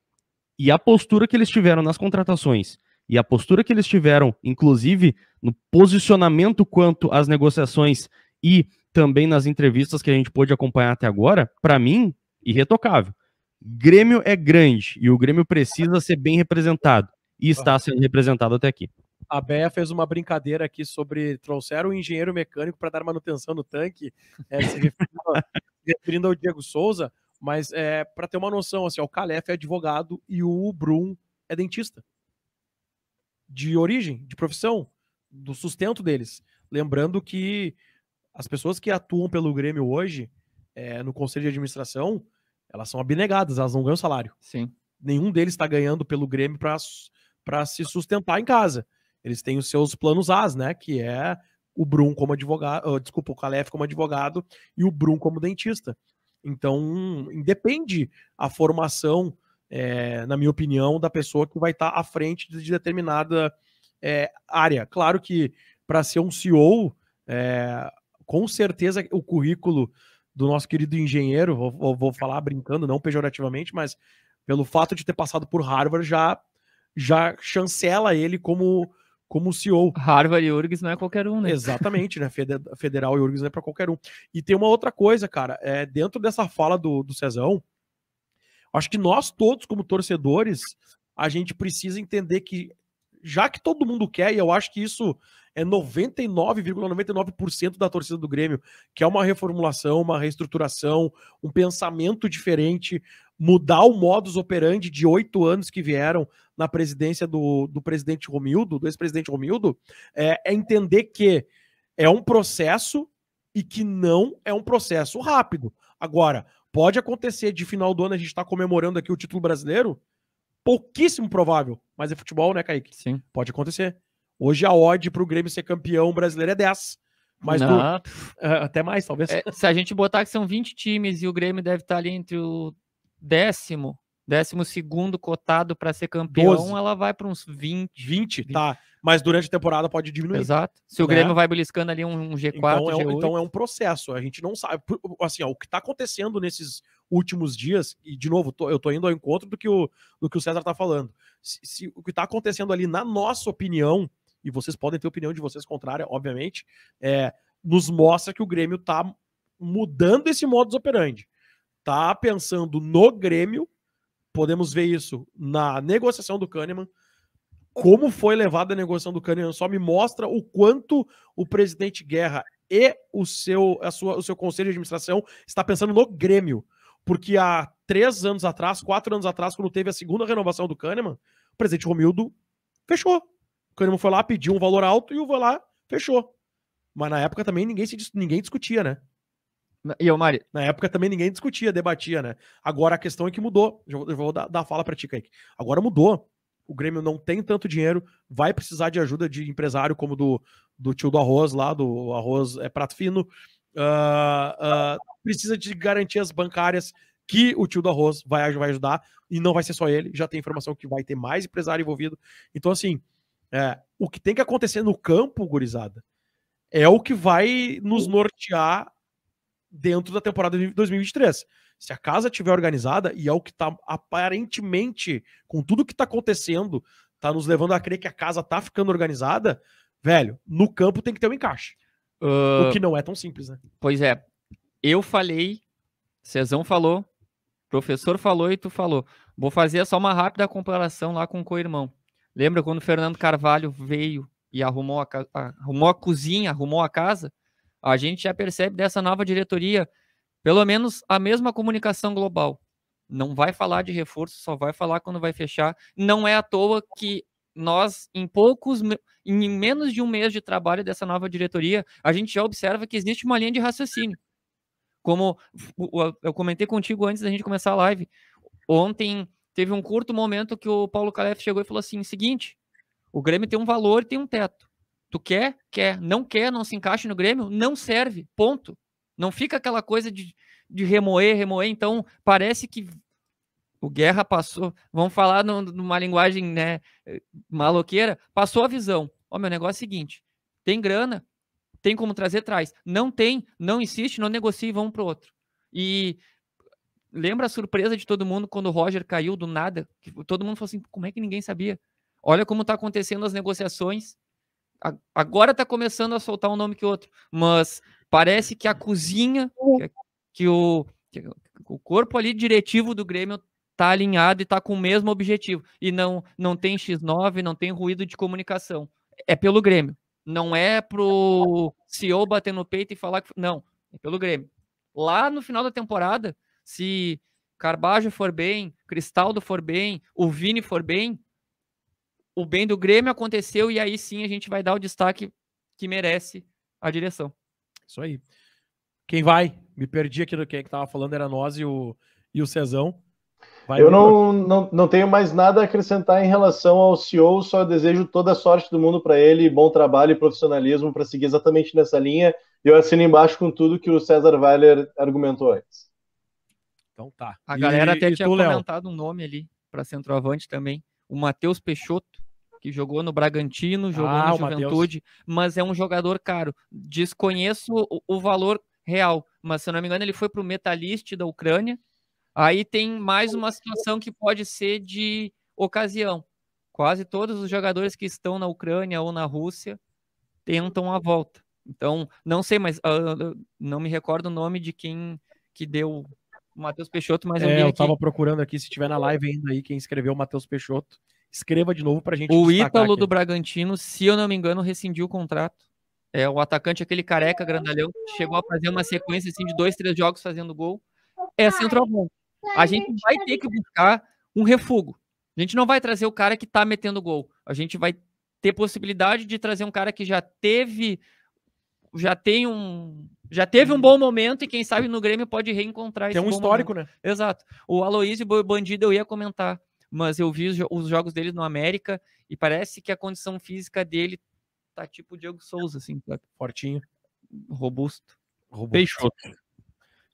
E a postura que eles tiveram nas contratações e a postura que eles tiveram, inclusive no posicionamento quanto às negociações e também nas entrevistas que a gente pôde acompanhar até agora, para mim, irretocável. Grêmio é grande e o Grêmio precisa ser bem representado e está sendo representado até aqui. A Bea fez uma brincadeira aqui sobre trouxeram um engenheiro mecânico para dar manutenção no tanque, é, se, referindo, ao Diego Souza, mas é, para ter uma noção, assim, o Calef é advogado e o Brum é dentista de origem, de profissão, do sustento deles. Lembrando que as pessoas que atuam pelo Grêmio hoje, é, no conselho de administração, elas são abnegadas, elas não ganham salário. Sim. Nenhum deles está ganhando pelo Grêmio para se sustentar em casa. Eles têm os seus planos As, né? Que é o Brum como advogado, ah, desculpa, o Calef como advogado e o Brum como dentista. Então, independe a formação é, na minha opinião, da pessoa que vai estar tá à frente de determinada é, área. Claro que para ser um CEO, é, com certeza o currículo do nosso querido engenheiro, vou, vou, falar brincando, não pejorativamente, mas pelo fato de ter passado por Harvard já já chancela ele como como CEO. Harvard e URGS não é qualquer um, né? Exatamente, né? Federal e URGS não é para qualquer um. E tem uma outra coisa, cara, é, dentro dessa fala do, do Cezão, Acho que nós todos, como torcedores, a gente precisa entender que, já que todo mundo quer, e eu acho que isso é 99,99% ,99 da torcida do Grêmio, que é uma reformulação, uma reestruturação, um pensamento diferente, mudar o modus operandi de oito anos que vieram na presidência do, do presidente Romildo, do ex-presidente Romildo, é, é entender que é um processo e que não é um processo rápido. Agora, Pode acontecer de final do ano a gente estar tá comemorando aqui o título brasileiro, pouquíssimo provável, mas é futebol, né, Kaique? Sim. Pode acontecer. Hoje a odd para o Grêmio ser campeão brasileiro é 10. Mas do... É, até mais, talvez. É, se a gente botar que são 20 times e o Grêmio deve estar tá ali entre o décimo décimo segundo cotado para ser campeão, 12. ela vai para uns 20, 20, Tá, mas durante a temporada pode diminuir. Exato. Se o né? Grêmio vai beliscando ali um, G4, então é, um, então é um processo. A gente não sabe. Assim, ó, o que está acontecendo nesses últimos dias, e de novo, tô, eu tô indo ao encontro do que o, do que o César está falando. Se, se, o que está acontecendo ali, na nossa opinião, e vocês podem ter opinião de vocês contrária, obviamente, é, nos mostra que o Grêmio está mudando esse modus operandi. Tá pensando no Grêmio Podemos ver isso na negociação do Kahneman. Como foi levada a negociação do Kahneman só me mostra o quanto o presidente Guerra e o seu, a sua, o seu conselho de administração está pensando no Grêmio. Porque há três anos atrás, quatro anos atrás, quando teve a segunda renovação do Kahneman, o presidente Romildo fechou. O Kahneman foi lá, pediu um valor alto e o foi lá, fechou. Mas na época também ninguém, se, ninguém discutia, né? E eu, Mari? Na época também ninguém discutia, debatia, né? Agora a questão é que mudou. Eu vou, dar, dar a fala para ti, Kaique. Agora mudou. O Grêmio não tem tanto dinheiro, vai precisar de ajuda de empresário como do, do tio do arroz lá, do arroz é prato fino. Uh, uh, precisa de garantias bancárias que o tio do arroz vai, vai ajudar e não vai ser só ele. Já tem informação que vai ter mais empresário envolvido. Então, assim, é, o que tem que acontecer no campo, gurizada, é o que vai nos nortear dentro da temporada de 2023. Se a casa estiver organizada, e é o que está aparentemente, com tudo que está acontecendo, está nos levando a crer que a casa está ficando organizada, velho, no campo tem que ter um encaixe. Uh... O que não é tão simples, né? Pois é. Eu falei, Cezão falou, professor falou e tu falou. Vou fazer só uma rápida comparação lá com o co-irmão. Lembra quando o Fernando Carvalho veio e arrumou a, arrumou a cozinha, arrumou a casa? a gente já percebe dessa nova diretoria, pelo menos a mesma comunicação global. Não vai falar de reforço, só vai falar quando vai fechar. Não é à toa que nós, em poucos, em menos de um mês de trabalho dessa nova diretoria, a gente já observa que existe uma linha de raciocínio. Como eu comentei contigo antes da gente começar a live, ontem teve um curto momento que o Paulo Calef chegou e falou assim: seguinte, o Grêmio tem um valor e tem um teto. Tu quer? Quer. Não quer, não se encaixa no Grêmio, não serve. Ponto. Não fica aquela coisa de, de remoer, remoer. Então, parece que o Guerra passou. Vamos falar no, numa linguagem né, eh, maloqueira. Passou a visão. Ó, meu negócio é o seguinte: tem grana, tem como trazer, traz. Não tem, não insiste, não negocie, vamos pro outro. E lembra a surpresa de todo mundo quando o Roger caiu do nada? Todo mundo falou assim: como é que ninguém sabia? Olha como está acontecendo as negociações agora está começando a soltar um nome que outro, mas parece que a cozinha, é. que, que o, que o corpo ali diretivo do Grêmio tá alinhado e tá com o mesmo objetivo. E não, não tem X9, não tem ruído de comunicação. É pelo Grêmio. Não é pro CEO bater no peito e falar que. Não, é pelo Grêmio. Lá no final da temporada, se Carbajo for bem, Cristaldo for bem, o Vini for bem, o bem do Grêmio aconteceu e aí sim a gente vai dar o destaque que merece a direção. Isso aí. Quem vai? Me perdi aqui do que estava falando, era nós e o, e o Cezão. Vai eu não, não, não tenho mais nada a acrescentar em relação ao CEO, só desejo toda a sorte do mundo para ele, bom trabalho e profissionalismo para seguir exatamente nessa linha. E eu assino embaixo com tudo que o César Weiler argumentou antes. Então tá. A e, galera até tinha tu, comentado um nome ali para centroavante também, o Matheus Peixoto, que jogou no Bragantino, jogou ah, no Juventude, mas é um jogador caro. Desconheço o, o, valor real, mas se eu não me engano, ele foi para o Metalist da Ucrânia. Aí tem mais uma situação que pode ser de ocasião. Quase todos os jogadores que estão na Ucrânia ou na Rússia tentam a volta. Então, não sei, mas uh, não me recordo o nome de quem que deu o Matheus Peixoto, mas eu é, eu estava procurando aqui, se tiver na live ainda aí, quem escreveu o Matheus Peixoto escreva de novo para a gente. O Ítalo aqui. do Bragantino, se eu não me engano, rescindiu o contrato. É, o atacante, aquele careca grandalhão, chegou a fazer uma sequência assim, de dois, três jogos fazendo gol. É centroavante. A gente vai ter que buscar um refugo. A gente não vai trazer o cara que está metendo gol. A gente vai ter possibilidade de trazer um cara que já teve já tem um já teve um bom momento e quem sabe no Grêmio pode reencontrar tem esse um histórico, momento. né? Exato. O Aloísio Bandido eu ia comentar mas eu vi os, jogos dele no América e parece que a condição física dele tá tipo o Diego Souza, assim, fortinho, robusto. robusto. Peixoto.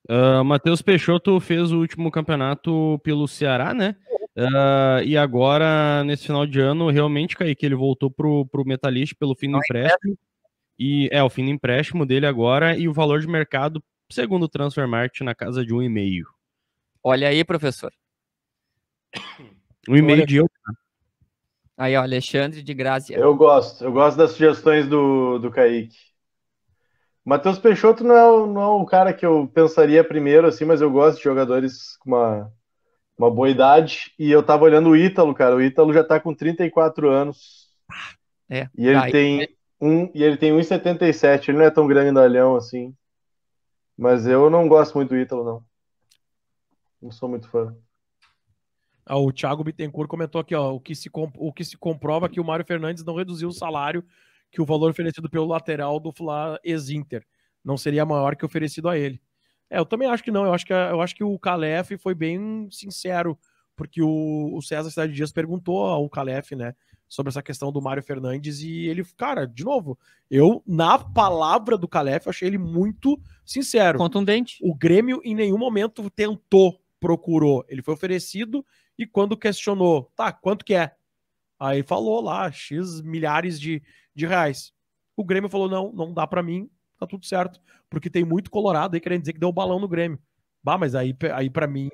Uh, Matheus Peixoto fez o último campeonato pelo Ceará, né? Uh, e agora, nesse final de ano, realmente, Kaique, ele voltou pro, pro Metalist pelo fim do é empréstimo. E é o fim do empréstimo dele agora e o valor de mercado, segundo o Transfermarkt, na casa de um e meio. Olha aí, professor. Um e-mail de eu. Né? Aí, ó, Alexandre de Grazia. Eu gosto, eu gosto das sugestões do, do Kaique. Matheus Peixoto não é, não é o cara que eu pensaria primeiro, assim, mas eu gosto de jogadores com uma, uma boa idade. E eu tava olhando o Ítalo, cara. O Ítalo já tá com 34 anos. É. Tá e ele tem. Um, e ele tem 1,77, ele não é tão grande grandalhão assim. Mas eu não gosto muito do Ítalo, não. Não sou muito fã. Ah, o Thiago Bittencourt comentou aqui, ó, o que, se o que se comprova que o Mário Fernandes não reduziu o salário que o valor oferecido pelo lateral do Fla ex-Inter não seria maior que oferecido a ele. É, eu também acho que não. Eu acho que, eu acho que o Calef foi bem sincero, porque o, o César Cidade Dias perguntou ao Calef, né, sobre essa questão do Mário Fernandes e ele, cara, de novo, eu, na palavra do Calef, achei ele muito sincero. Contundente. O Grêmio em nenhum momento tentou, procurou. Ele foi oferecido e quando questionou, tá, quanto que é? Aí falou lá, X milhares de, de reais. O Grêmio falou: não, não dá para mim, tá tudo certo. Porque tem muito Colorado aí querendo dizer que deu o balão no Grêmio. Bah, mas aí, aí para mim,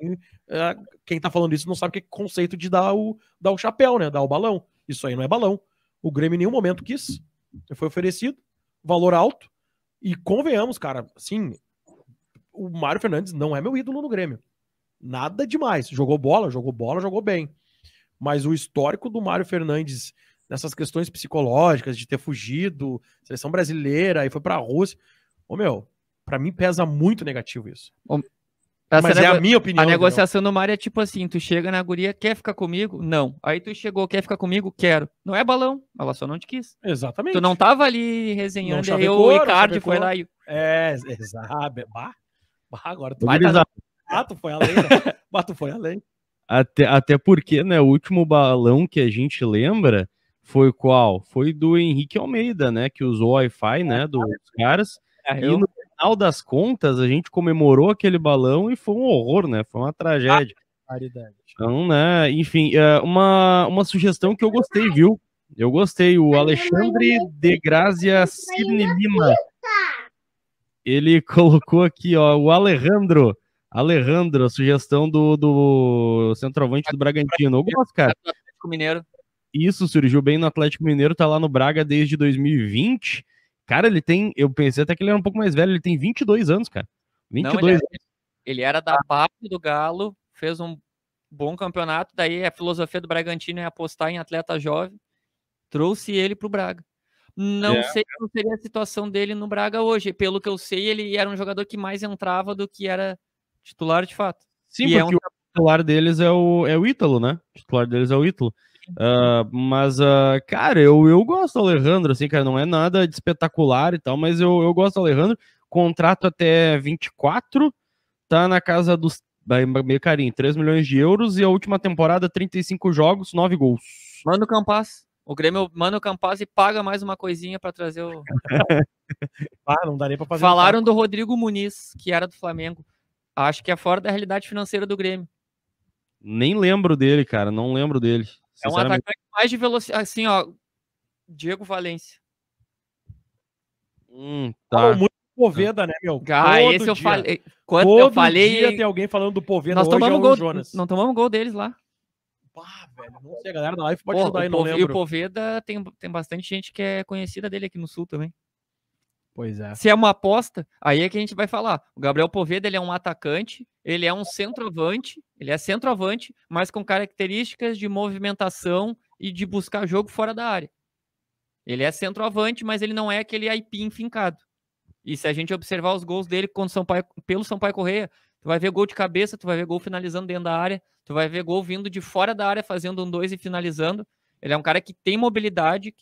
é, quem tá falando isso não sabe o que é conceito de dar o, dar o chapéu, né? Dar o balão. Isso aí não é balão. O Grêmio em nenhum momento quis. Foi oferecido, valor alto. E convenhamos, cara, assim, o Mário Fernandes não é meu ídolo no Grêmio. Nada demais. Jogou bola, jogou bola, jogou bem. Mas o histórico do Mário Fernandes nessas questões psicológicas de ter fugido, seleção brasileira, aí foi para a Rússia. Ô meu, para mim pesa muito negativo isso. Mas é a minha opinião. A negociação entendeu? do Mário é tipo assim, tu chega na guria, quer ficar comigo? Não. Aí tu chegou, quer ficar comigo? Quero. Não é balão, ela só não te quis. Exatamente. Tu não tava ali resenhando, não, eu, o Ricardo foi lá e... É, exato. Bah, agora tu vai ah, tu foi além, né? Ah, tu foi além. Até, até porque, né, o último balão que a gente lembra foi qual? Foi do Henrique Almeida, né, que usou o Wi-Fi, né, ah, dos caras. É, e no final das contas, a gente comemorou aquele balão e foi um horror, né, foi uma tragédia. Ah, então, né, enfim, é, uma, uma sugestão que eu gostei, viu? Eu gostei, o Alexandre de Grazia Sidney Lima. Ele colocou aqui, ó, o Alejandro. Alejandro, sugestão do, do centroavante do Bragantino. Eu gosto, cara. Atlético Mineiro. Isso surgiu bem no Atlético Mineiro, tá lá no Braga desde 2020. Cara, ele tem. Eu pensei até que ele era um pouco mais velho, ele tem 22 anos, cara. 22 Não, ele, anos. Era, ele era da parte do Galo, fez um bom campeonato. Daí a filosofia do Bragantino é apostar em atleta jovem. Trouxe ele pro Braga. Não é. sei qual seria a situação dele no Braga hoje. Pelo que eu sei, ele era um jogador que mais entrava do que era titular de fato. Sim, e é porque é um... o titular deles é o, é o Ítalo, né? O titular deles é o Ítalo. Uh, mas, uh, cara, eu, eu gosto do Alejandro, assim, cara, não é nada de espetacular e tal, mas eu, eu gosto do Alejandro. Contrato até 24, tá na casa dos. Meio carinho, 3 milhões de euros e a última temporada, 35 jogos, 9 gols. Manda o Campas. O Grêmio manda o Campas e paga mais uma coisinha para trazer o. ah, não daria pra fazer. Falaram um do Rodrigo Muniz, que era do Flamengo. Acho que é fora da realidade financeira do Grêmio. Nem lembro dele, cara. Não lembro dele. É um atacante mais de velocidade. Assim, ó. Diego Valência. Hum, tá. Oh, muito Poveda, né, meu? Ah, Todo esse dia. eu falei. Quando Todo eu falei. Dia tem alguém falando do Poveda nós é tomamos hoje, gol, Jonas. Não tomamos gol deles lá. Bah, velho. Não sei, a galera da live pode Porra, ajudar aí, não lembro. E o Poveda tem, tem bastante gente que é conhecida dele aqui no Sul também. Pois é. Se é uma aposta, aí é que a gente vai falar. O Gabriel Poveda, ele é um atacante, ele é um centroavante, ele é centroavante, mas com características de movimentação e de buscar jogo fora da área. Ele é centroavante, mas ele não é aquele aipim fincado. E se a gente observar os gols dele quando São Paulo, pelo Sampaio Correia, tu vai ver gol de cabeça, tu vai ver gol finalizando dentro da área, tu vai ver gol vindo de fora da área, fazendo um dois e finalizando. Ele é um cara que tem mobilidade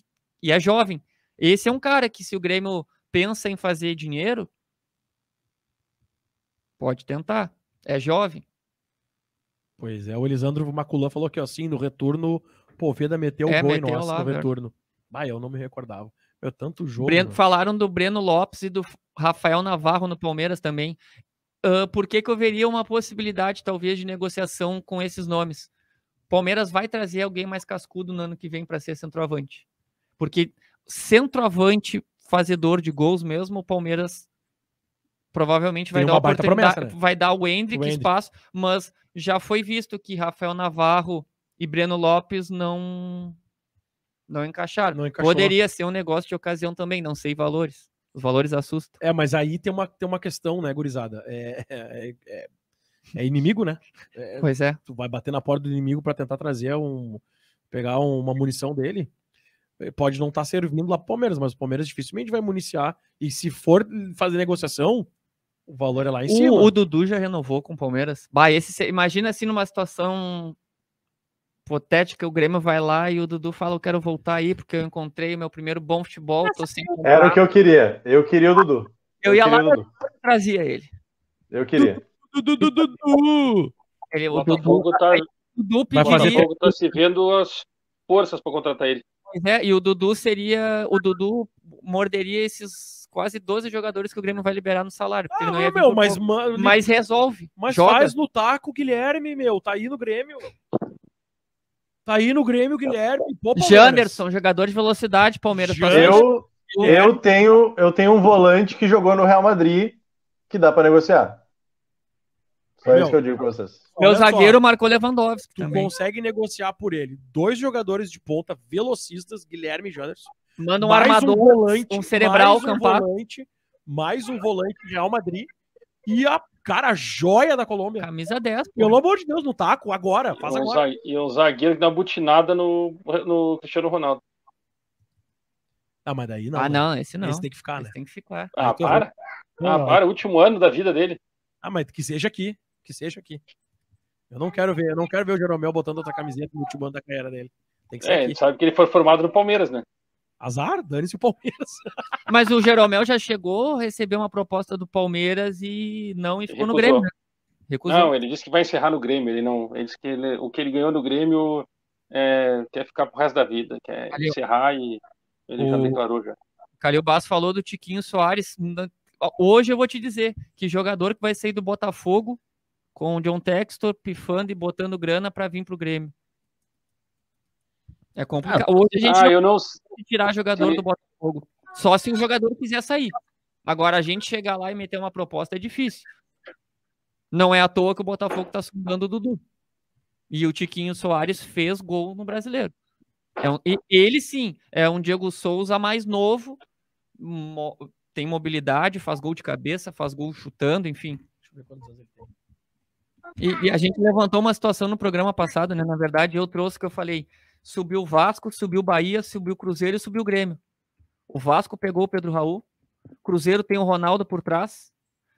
e é jovem. Esse é um cara que se o Grêmio pensa em fazer dinheiro, pode tentar. É jovem. Pois é, o Elisandro Maculã falou que assim, no retorno, pô, o Veda meteu é, o gol em nós lá, no né? retorno. Bah, eu não me recordava. eu tanto jogo. Breno, falaram do Breno Lopes e do Rafael Navarro no Palmeiras também. Uh, por que, que haveria uma possibilidade, talvez, de negociação com esses nomes? Palmeiras vai trazer alguém mais cascudo no ano que vem para ser centroavante. Porque centroavante fazedor de gols mesmo, o Palmeiras provavelmente vai Tem dar oportunidade, promessa, né? vai dar o Hendrick, o espaço, mas já foi visto que Rafael Navarro e Breno Lopes não não encaixaram. Não Poderia ser um negócio de ocasião também, não sei valores. Os valores assustam. É, mas aí tem uma, tem uma questão, né, gurizada? É, é, é, é inimigo, né? É, pois é. Tu vai bater na porta do inimigo para tentar trazer um. pegar uma munição dele. Eh, pode não estar tá servindo lá pro Palmeiras, mas o Palmeiras dificilmente vai municiar. E se for fazer negociação, o valor é lá em cima. O Dudu já renovou com o Palmeiras. Bah, esse, imagina assim numa situação hipotética, o Grêmio vai lá e o Dudu fala: Eu quero voltar aí porque eu encontrei meu primeiro bom futebol. Era o que eu queria. Eu queria o Dudu. Eu, eu ia lá e trazia ele. Eu queria. Dudu, Dudu, Dudu! Ele, o Botafogo Dudu, tá, Dudu, Botafogo tá se vendo as forças para contratar ele. Né? e o Dudu seria. O Dudu morderia esses quase 12 jogadores que o Grêmio vai liberar no salário. Ah, não meu, mas, mas resolve. Mas joga. faz no taco, Guilherme, meu. Tá aí no Grêmio. Tá aí no Grêmio, Guilherme. Pô, Janderson, jogador de velocidade, Palmeiras. Eu, eu, tenho, eu tenho um volante que jogou no Real Madrid que dá para negociar. Foi isso que eu digo pra vocês. Meu zagueiro só, marcou Lewandowski. Tu também. consegue negociar por ele dois jogadores de ponta, velocistas, Guilherme e Janderson. Manda um mais armador, um, volante, um cerebral, mais um volante, mais um volante de Real Madrid. E a cara, joia da Colômbia. Camisa 10. Pelo amor de Deus, no taco, agora. Faz e um agora. E um zagueiro que dá butinada no, no Cristiano Ronaldo. Ah, mas daí não. Ah, né? não, esse não. Esse tem que ficar, esse né? Tem que ficar. Ah, para. Ah, para. último ano da vida dele. Ah, mas que seja aqui que seja aqui. Eu não quero ver, eu não quero ver o Jeromel botando outra camiseta no último ano da carreira dele. Tem que ser é, aqui. ele sabe que ele foi formado no Palmeiras, né? Azar, dane-se o Palmeiras. Mas o Jeromel já chegou, recebeu uma proposta do Palmeiras e não e ficou no Grêmio. Né? Recusou. Não, ele disse que vai encerrar no Grêmio. Ele não, ele disse que ele, o que ele ganhou no Grêmio é, quer ficar pro resto da vida, quer Calil. encerrar e ele o... já declarou já. Calil Bass falou do Tiquinho Soares. Hoje eu vou te dizer que jogador que vai sair do Botafogo com o John Textor pifando e botando grana para vir pro Grêmio. É complicado. Ah, Hoje a gente ah, não, não... tirar jogador Sim. do Botafogo. Só se o jogador quiser sair. Agora a gente chegar lá e meter uma proposta é difícil. Não é à toa que o Botafogo tá sugando o Dudu. E o Tiquinho Soares fez gol no brasileiro. É um, ele sim, é um Diego Souza mais novo, mo, tem mobilidade, faz gol de cabeça, faz gol chutando, enfim. Deixa eu ver quantos anos ele tem. E, e, a gente levantou uma situação no programa passado, né? Na verdade, eu trouxe que eu falei: subiu o Vasco, subiu o Bahia, subiu o Cruzeiro e subiu o Grêmio. O Vasco pegou o Pedro Raul, Cruzeiro tem o Ronaldo por trás,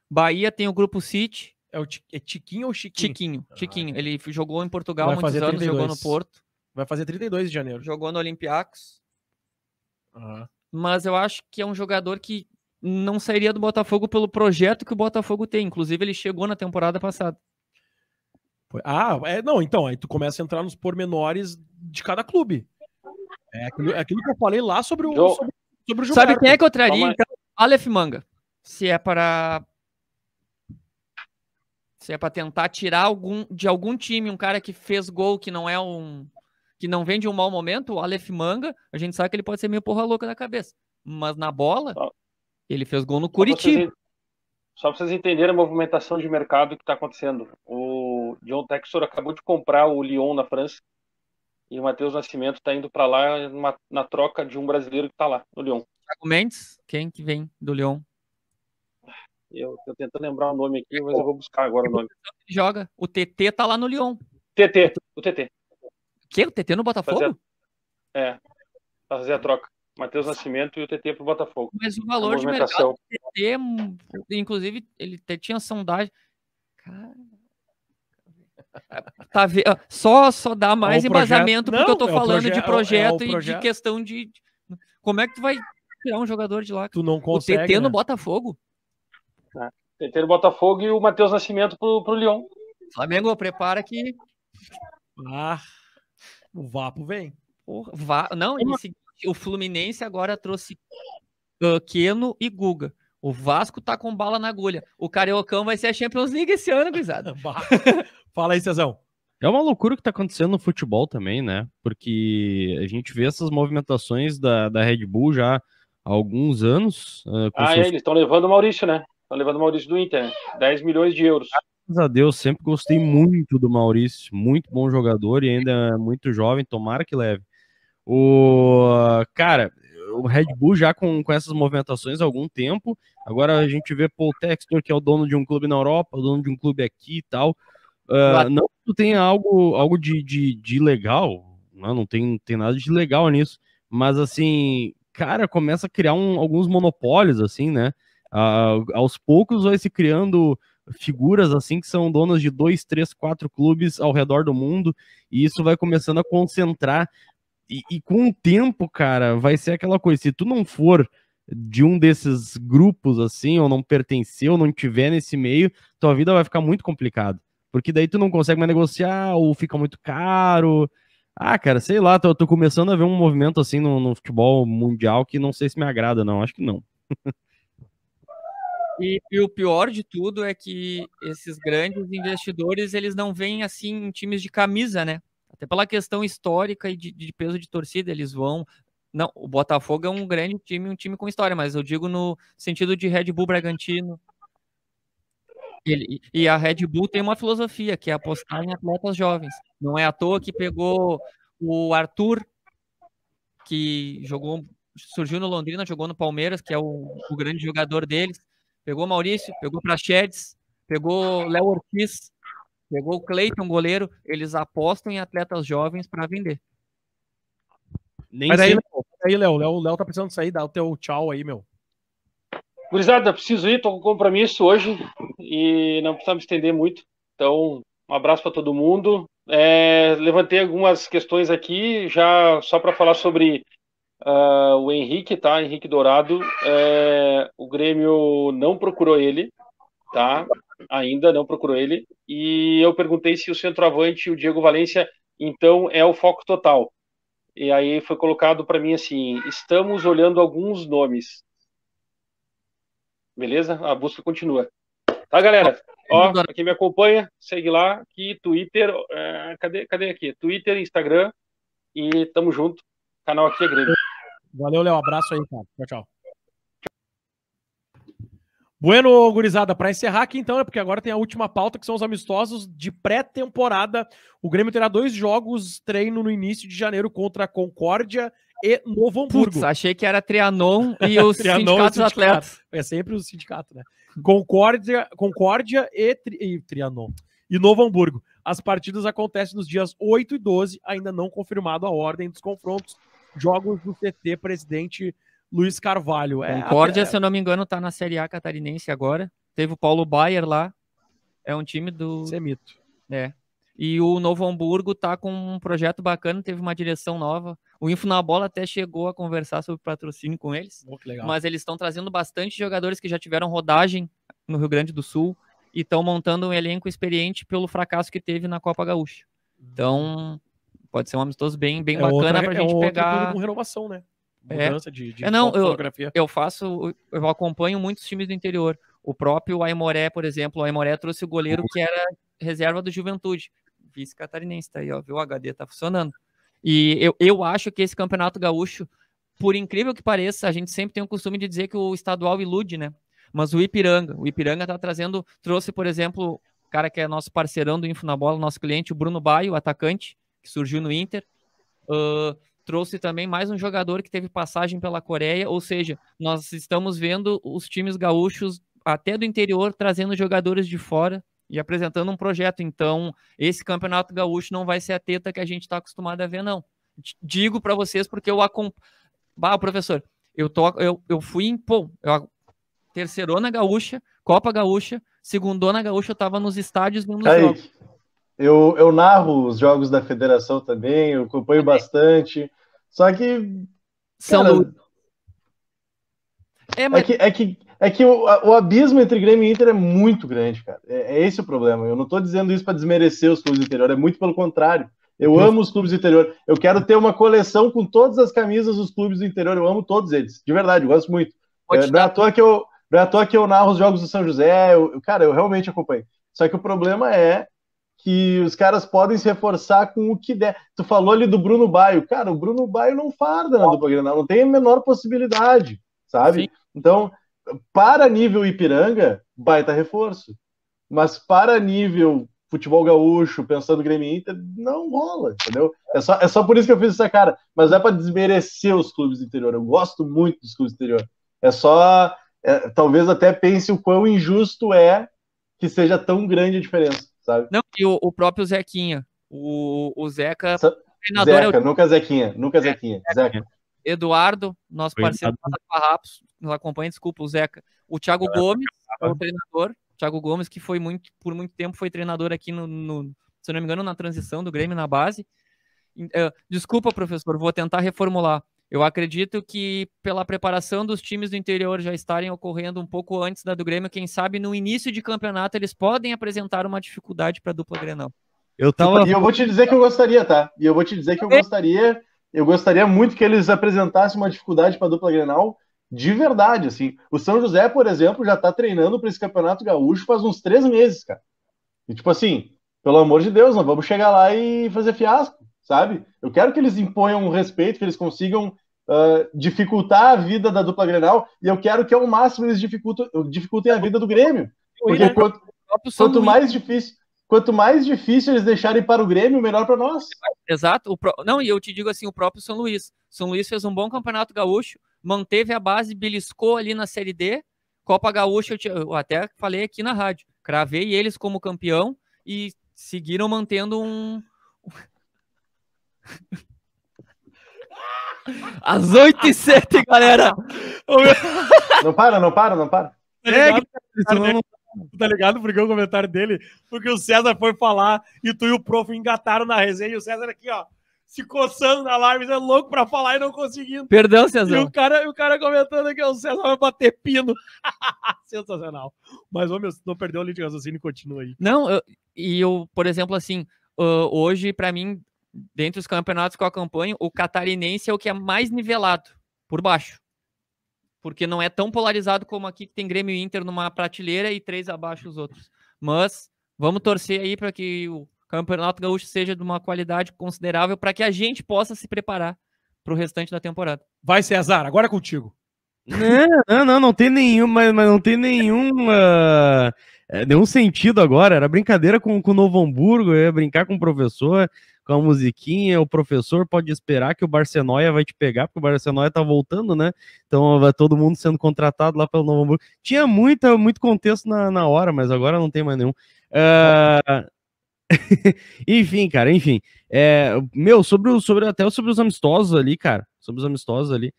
Bahia tem o Grupo City. É o é Tiquinho ou Chiquinho? Tiquinho, ah, Tiquinho. ele jogou em Portugal muitos anos, 32. jogou no Porto. Vai fazer 32 de janeiro. Jogou no Olympiacos. Mas eu acho que é um jogador que não sairia do Botafogo pelo projeto que o Botafogo tem. Inclusive, ele chegou na temporada passada. Ah, é, não, então, aí tu começa a entrar nos pormenores de cada clube. É aquilo, é aquilo que eu falei lá sobre o, sobre, sobre o Gilberto. Sabe quem é que eu traria, Toma. então? Aleph Manga. Se é para... Se é para tentar tirar algum, de algum time um cara que fez gol, que não é um... Que não vem de um mau momento, o Aleph Manga, a gente sabe que ele pode ser meio porra louca da cabeça. Mas na bola, ele fez gol no Curitiba. Só para vocês entenderem a movimentação de mercado que está acontecendo. O John Textor acabou de comprar o Lyon na França e o Matheus Nascimento está indo para lá numa, na troca de um brasileiro que está lá, no Lyon. Thiago Mendes, quem que vem do Lyon? Eu estou tentando lembrar o nome aqui, mas eu vou buscar agora o nome. Joga. O TT está lá no Lyon. TT, o TT. O quê? O TT no Botafogo? Fazer a... É, para fazer a troca. Matheus Nascimento e o TT para o Botafogo. Mas o valor de mercado do TT, é inclusive, ele até tinha sondagem. Cara. Tá, ve... só, só dá mais é embasamento porque eu tô é falando proje... É é de projeto, é e projeto. de questão de. Como é que tu vai tirar um jogador de lá? Tu não consegue. O TT né? no Botafogo. Ah, TT no Botafogo e o Matheus Nascimento pro, pro Lyon. Flamengo, prepara que. Ah, o Vapo vem. Porra, va... Não, ele seguiu o Fluminense agora trouxe uh, Keno e Guga. O Vasco tá com bala na agulha. O Cariocão vai ser a Champions League esse ano, gurizada. Fala aí, Cezão. É uma loucura o que tá acontecendo no futebol também, né? Porque a gente vê essas movimentações da, da Red Bull já há alguns anos. Uh, ah, seus... eles estão levando o Maurício, né? Estão levando o Maurício do Inter, né? 10 milhões de euros. Graças a Deus, sempre gostei muito do Maurício, muito bom jogador e ainda é muito jovem, tomara que leve. O cara, o Red Bull já com, com essas movimentações há algum tempo. Agora a gente vê Paul Textor, que é o dono de um clube na Europa, o dono de um clube aqui e tal. Uh, não que tem algo, algo de, de, de legal, não, né? não tem, tem nada de legal nisso, mas assim, cara, começa a criar um, alguns monopólios, assim, né? Uh, aos poucos vai se criando figuras assim que são donas de dois, três, quatro clubes ao redor do mundo, e isso vai começando a concentrar e, e, com o tempo, cara, vai ser aquela coisa. Se tu não for de um desses grupos, assim, ou não pertencer, ou não tiver nesse meio, tua vida vai ficar muito complicada. Porque daí tu não consegue mais negociar, ou fica muito caro. Ah, cara, sei lá, tô, tô começando a ver um movimento assim no, no futebol mundial que não sei se me agrada, não. Acho que não. E, e, o pior de tudo é que esses grandes investidores, eles não vêm assim em times de camisa, né? Até pela questão histórica e de, de peso de torcida, eles vão não, o Botafogo é um grande time, um time com história, mas eu digo no sentido de Red Bull Bragantino. Ele, e a Red Bull tem uma filosofia, que é apostar em atletas jovens. Não é à toa que pegou o Arthur, que jogou, surgiu no Londrina, jogou no Palmeiras, que é o, o grande jogador deles. Pegou o Maurício, pegou Praxedes, pegou Léo Ortiz, Pegou o Cleiton, goleiro, eles apostam em atletas jovens para vender. Nem Mas aí, Léo, aí, Léo, Léo, Léo tá precisando sair, dá o teu tchau aí, meu. Gurizada, preciso ir, tô com compromisso hoje e não precisa me estender muito. Então, um abraço para todo mundo. É, levantei algumas questões aqui, já só para falar sobre uh, o Henrique, tá? Henrique Dourado. É, o Grêmio não procurou ele, tá? ainda não procurou ele. E eu perguntei se o centroavante, o Diego Valência, então é o foco total. E aí foi colocado para mim assim: estamos olhando alguns nomes. Beleza? A busca continua. Tá, galera? Ó, pra quem me acompanha, segue lá que Twitter. É, cadê, cadê aqui? Twitter, Instagram. E tamo junto. O canal aqui é grande. Valeu, Léo. Abraço aí, cara. Tchau, tchau. Bueno, gurizada, para encerrar aqui então, né, porque agora tem a última pauta, que são os amistosos de pré-temporada. O Grêmio terá dois jogos, treino no início de janeiro contra a Concórdia e Novo Hamburgo. Putz, achei que era Trianon e os Trianon sindicatos e atletas. É sempre o sindicato, né? Concórdia, Concórdia e, tri, e Trianon. E Novo Hamburgo. As partidas acontecem nos dias 8 e 12, ainda não confirmado a ordem dos confrontos. Jogos do CT Presidente Luiz Carvalho. É, Concórdia, se eu não me engano, está na Série A catarinense agora. Teve o Paulo Bayer lá. É um time do. Semito. É, é. E o Novo Hamburgo tá com um projeto bacana, teve uma direção nova. O Info na Bola até chegou a conversar sobre patrocínio com eles. Oh, mas eles estão trazendo bastante jogadores que já tiveram rodagem no Rio Grande do Sul e estão montando um elenco experiente pelo fracasso que teve na Copa Gaúcha. Então, pode ser um amistoso bem, bem é bacana para a gente é pegar. Com renovação, né? É. mudança é. de, de é, não, fotografia. Eu, eu faço, eu acompanho muitos times do interior. O próprio Aimoré, por exemplo, o Aimoré trouxe o goleiro que era reserva do Juventude, vice-catarinense, tá aí, ó, viu? O HD tá funcionando. E eu, eu acho que esse Campeonato Gaúcho, por incrível que pareça, a gente sempre tem o costume de dizer que o estadual ilude, né? Mas o Ipiranga, o Ipiranga tá trazendo, trouxe, por exemplo, o cara que é nosso parceirão do Info na Bola, nosso cliente, o Bruno Baio, atacante, que surgiu no Inter. Uh, trouxe também mais um jogador que teve passagem pela Coreia, ou seja, nós estamos vendo os times gaúchos até do interior trazendo jogadores de fora e apresentando um projeto. Então, esse Campeonato Gaúcho não vai ser a teta que a gente está acostumado a ver, não. Digo para vocês porque eu acompanho. Bah, professor, eu, tô, eu, eu fui em. Pô, eu terceirona gaúcha, Copa Gaúcha, segundona gaúcha, eu estava nos estádios vendo os jogos. Eu, eu narro os jogos da federação também, eu acompanho bastante. Só que. São cara, é, é, mas... é, que, é que, é que o, o, abismo entre Grêmio e Inter é muito grande, cara. É, é esse o problema. Eu não estou dizendo isso para desmerecer os clubes do interior, é muito pelo contrário. Eu uhum. amo os clubes do interior. Eu quero ter uma coleção com todas as camisas dos clubes do interior. Eu amo todos eles. De verdade, eu gosto muito. é, não, é à toa que eu, não é à toa que eu narro os jogos do São José. Eu, cara, eu realmente acompanho. Só que o problema é que os caras podem se reforçar com o que der. Tu falou ali do Bruno Baio. Cara, o Bruno Baio não farda na dupla Grenal, não tem a menor possibilidade, sabe? Sim. Então, para nível Ipiranga, baita reforço. Mas para nível futebol gaúcho, pensando Grêmio Inter, não rola, entendeu? É só, é só por isso que eu fiz essa cara. Mas não é para desmerecer os clubes do interior. Eu gosto muito dos clubes do interior. É só. É, talvez até pense o quão injusto é que seja tão grande a diferença sabe? Não, e o, o próprio Zequinha. O, o Zeca. Sa treinador Zeca, é o... nunca Zequinha, nunca Zequinha. Zeca. Eduardo, nosso Foi parceiro do Farrapos, nos acompanha, desculpa, o Zeca. O Thiago é. Gomes, é o treinador, Thiago Gomes, que foi muito, por muito tempo, foi treinador aqui no, no se não me engano, na transição do Grêmio na base. Eh, desculpa, professor, vou tentar reformular. Eu acredito que pela preparação dos times do interior já estarem ocorrendo um pouco antes da do Grêmio, quem sabe no início de campeonato eles podem apresentar uma dificuldade para a dupla Grenal. Eu tava... E eu vou te dizer que eu gostaria, tá? E eu vou te dizer que eu gostaria, eu gostaria muito que eles apresentassem uma dificuldade para a dupla Grenal de verdade, assim. O São José, por exemplo, já está treinando para esse campeonato gaúcho faz uns três meses, cara. E tipo assim, pelo amor de Deus, não vamos chegar lá e fazer fiasco sabe? Eu quero que eles imponham um respeito, que eles consigam uh, dificultar a vida da dupla Grenal, e eu quero que ao máximo eles dificultem, a vida do Grêmio. Porque quanto, é quanto mais difícil, quanto mais difícil eles deixarem para o Grêmio, melhor para nós. Exato. Pro... Não, e eu te digo assim, o próprio São Luís. São Luís fez um bom campeonato gaúcho, manteve a base, beliscou ali na Série D. Copa Gaúcha, eu, te... eu até falei aqui na rádio, cravei eles como campeão e seguiram mantendo um, às 8 e 7, galera! Não para, não para, não para. Tá, é, tá ligado, tá ligado porque o comentário dele? Porque o César foi falar e tu e o prof engataram na resenha e o César aqui, ó, se coçando na live, é louco pra falar e não conseguindo. Perdão, César. E o cara, o cara comentando que o César vai bater pino. Sensacional. Mas, ô, meu, não perdeu a linha de raciocínio, continua aí. Não, eu, e eu, por exemplo, assim, ah, hoje, para mim, dentre os campeonatos com a campanha, o catarinense é o que é mais nivelado por baixo. Porque não é tão polarizado como aqui, que tem Grêmio e Inter numa prateleira e três abaixo os outros. Mas vamos torcer aí para que o Campeonato Gaúcho seja de uma qualidade considerável para que a gente possa se preparar para o restante da temporada. Vai, Cesar, agora é contigo. Não, não, não, não tem nenhum, mas, mas não tem nenhuma, ah, é, nenhum sentido agora. Era brincadeira com, com o Novo Hamburgo, eu ia brincar com o professor com a musiquinha, o professor pode esperar que o Barcenóia vai te pegar, porque o Barcenóia tá voltando, né? Então vai todo mundo sendo contratado lá pelo Novo Hamburgo. Tinha muita, muito contexto na, na hora, mas agora não tem mais nenhum. Uh... enfim, cara, enfim. É, meu, sobre, sobre até sobre os amistosos ali, cara, sobre os amistosos ali,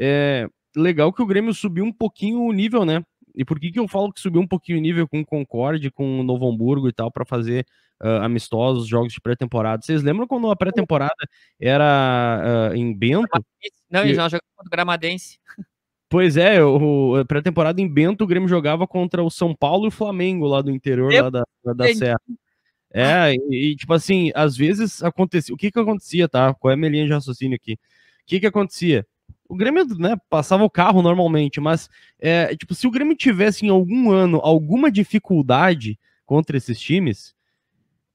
é legal que o Grêmio subiu um pouquinho o nível, né? E por que, que eu falo que subiu um pouquinho o nível com o Concorde, com o Novo Hamburgo e tal, para fazer uh, amistosos, jogos de pré-temporada. Vocês lembram quando a pré-temporada era uh, em Bento? Não, eles não jogavam contra o Gramadense. Pois é, o, a pré-temporada em Bento, o Grêmio jogava contra o São Paulo e o Flamengo lá do interior, Eu... lá da, da Serra. É, e, e, tipo assim, às vezes acontecia. O que que acontecia, tá? Qual é a minha linha de raciocínio aqui? O que que acontecia? O Grêmio, né, passava o carro normalmente, mas, é, tipo, se o Grêmio tivesse em algum ano alguma dificuldade contra esses times,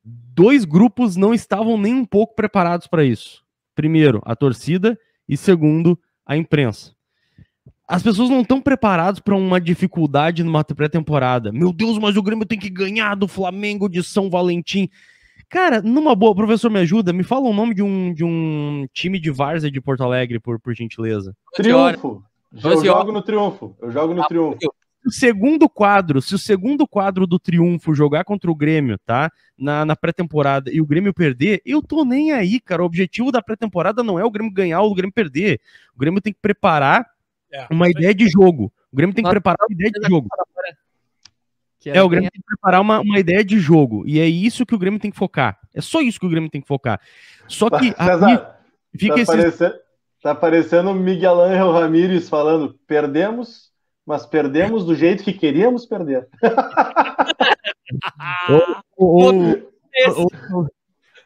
dois grupos não estavam nem um pouco preparados para isso. Primeiro, a torcida e segundo, a imprensa. As pessoas não estão preparadas para uma dificuldade numa pré-temporada. Meu Deus, mas o Grêmio tem que ganhar do Flamengo de São Valentim. Cara, numa boa, professor, me ajuda? Me fala o nome de um, de um time de várzea de Porto Alegre, por, por gentileza. Triunfo. Eu jogo no Triunfo. Eu jogo no ah, Triunfo o segundo quadro, se o segundo quadro do triunfo jogar contra o Grêmio, tá? Na, na pré-temporada e o Grêmio perder, eu tô nem aí, cara. O objetivo da pré-temporada não é o Grêmio ganhar ou o Grêmio perder. O Grêmio tem que preparar é, uma ideia é de jogo. O Grêmio tem que preparar uma ideia de jogo. É, o Grêmio tem que preparar uma, uma ideia de jogo. E é isso que o Grêmio tem que focar. É só isso que o Grêmio tem que focar. Só que. César, tá fica tá, esse... tá o Miguel Ángel Ramírez falando: perdemos, mas perdemos do jeito que queríamos perder.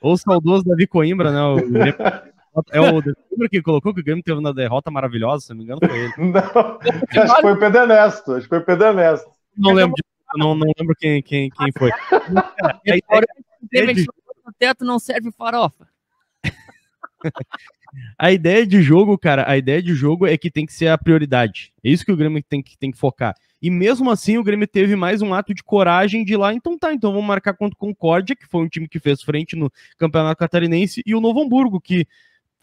ou, saudoso Davi Coimbra, né? O, é o Davi Coimbra que colocou que o Grêmio teve uma derrota maravilhosa, se não me engano, foi ele. Não, acho que foi o Pedro Ernesto, acho que foi o Pedro Ernesto. Não lembro, não, não lembro quem, quem, quem foi. A história do é teto não serve farofa a ideia de jogo, cara, a ideia de jogo é que tem que ser a prioridade. É isso que o Grêmio tem que, tem que focar. E mesmo assim, o Grêmio teve mais um ato de coragem de ir lá, então tá, então vamos marcar contra o Concórdia, que foi um time que fez frente no Campeonato Catarinense, e o Novo Hamburgo, que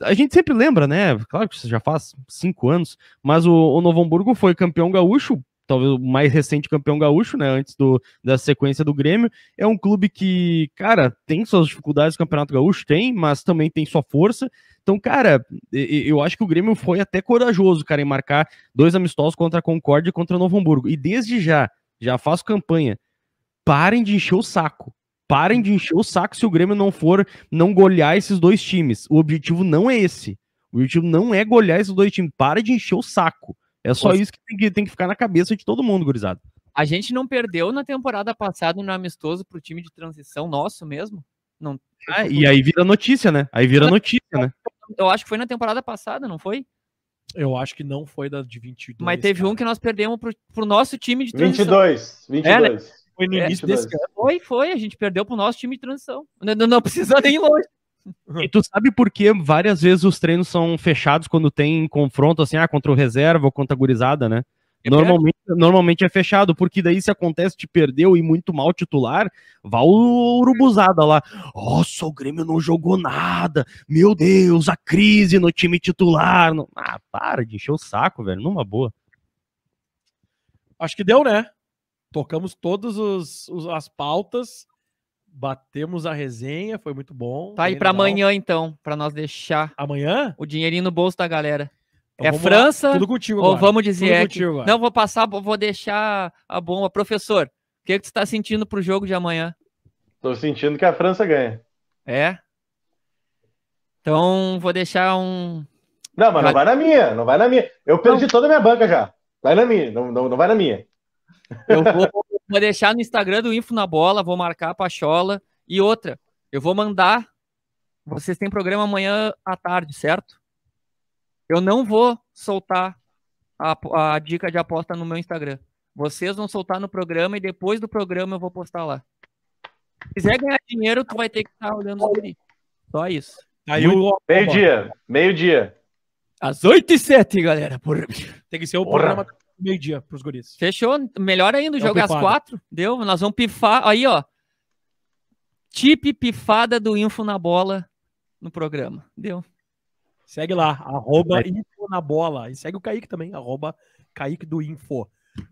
a gente sempre lembra, né? Claro que isso já faz cinco anos, mas o, o Novo Hamburgo foi campeão gaúcho, talvez o mais recente campeão gaúcho, né, antes do, da sequência do Grêmio. É um clube que, cara, tem suas dificuldades no Campeonato Gaúcho, tem, mas também tem sua força. Então, cara, eu acho que o Grêmio foi até corajoso, cara, em marcar dois amistosos contra a Concórdia e contra o Novo Hamburgo. E desde já, já faço campanha, parem de encher o saco. Parem de encher o saco se o Grêmio não for, não golear esses dois times. O objetivo não é esse. O objetivo não é golear esses dois times. Para de encher o saco. É só isso que tem, que tem que ficar na cabeça de todo mundo, gurizada. A gente não perdeu na temporada passada no amistoso pro time de transição nosso mesmo? Não. Ah, e aí vira notícia, né? Aí vira notícia, né? Eu acho que foi na temporada passada, não foi? Eu acho que não foi da de 22. Mas teve cara. um que nós perdemos pro, pro nosso time de transição. 22, 22. É, né? Foi no é. início é, desse ano. Foi, foi. A gente perdeu pro nosso time de transição. Não, não, precisa nem longe. E tu sabe por que várias vezes os treinos são fechados quando tem confronto, assim, ah, contra o reserva ou contra a gurizada, né? É normalmente, normalmente é fechado, porque daí se acontece, te perdeu e muito mal titular, vá o urubuzada lá. Nossa, o Grêmio não jogou nada. Meu Deus, a crise no time titular. Ah, para de encher o saco, velho. Numa boa. Acho que deu, né? Tocamos todas as pautas batemos a resenha, foi muito bom. Tá aí para amanhã, então, para nós deixar. Amanhã? O dinheirinho no bolso da galera. Então, é França. Lá. Tudo contigo, Ou vamos dizer. Tudo é contigo, Não, vou passar, vou deixar a bomba. Professor, o que, é que tu está sentindo pro jogo de amanhã? Tô sentindo que a França ganha. É? Então, vou deixar um. Não, mas não vai na minha, não vai na minha. Eu perdi não. toda a minha banca já. Vai na minha, não, não, não vai na minha. Eu vou, Vou deixar no Instagram do Info na Bola, vou marcar a Pachola. E outra, eu vou mandar. Vocês têm programa amanhã à tarde, certo? Eu não vou soltar a, a dica de aposta no meu Instagram. Vocês vão soltar no programa e depois do programa eu vou postar lá. Se quiser ganhar dinheiro, tu vai ter que estar olhando os Só isso. Tá aí o... Meio-dia. Meio-dia. Às oito e sete, galera. Por... Tem que ser o Porra. programa meio-dia pros guris. Fechou. Melhor ainda, o é jogo às é quatro. Deu, nós vamos pifar. Aí, ó. Tip pifada do Info na Bola no programa. Deu. Segue lá, arroba é. Info na Bola. E segue o Kaique também, arroba Kaique do Info.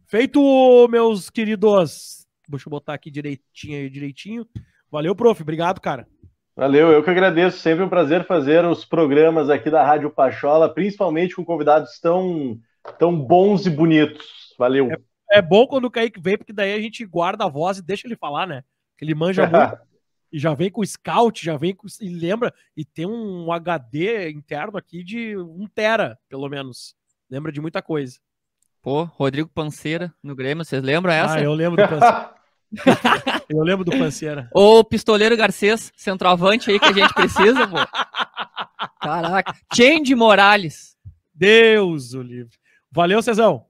Feito, meus queridos. Deixa eu botar aqui direitinho, direitinho. Valeu, prof. Obrigado, cara. Valeu, eu que agradeço. Sempre um prazer fazer os programas aqui da Rádio Pachola, principalmente com convidados tão tão bons e bonitos. Valeu. É, é, bom quando o Kaique vem, porque daí a gente guarda a voz e deixa ele falar, né? Que ele manja muito. E já vem com o scout, já vem com. E lembra, e tem um HD interno aqui de um tera, pelo menos. Lembra de muita coisa. Pô, Rodrigo Panceira no Grêmio, vocês lembram essa? Ah, eu lembro do Panceira. eu lembro do Panceira. O Pistoleiro Garcês, centroavante aí que a gente precisa, pô. Caraca. Change Morales. Deus o livre. Valeu, Cezão.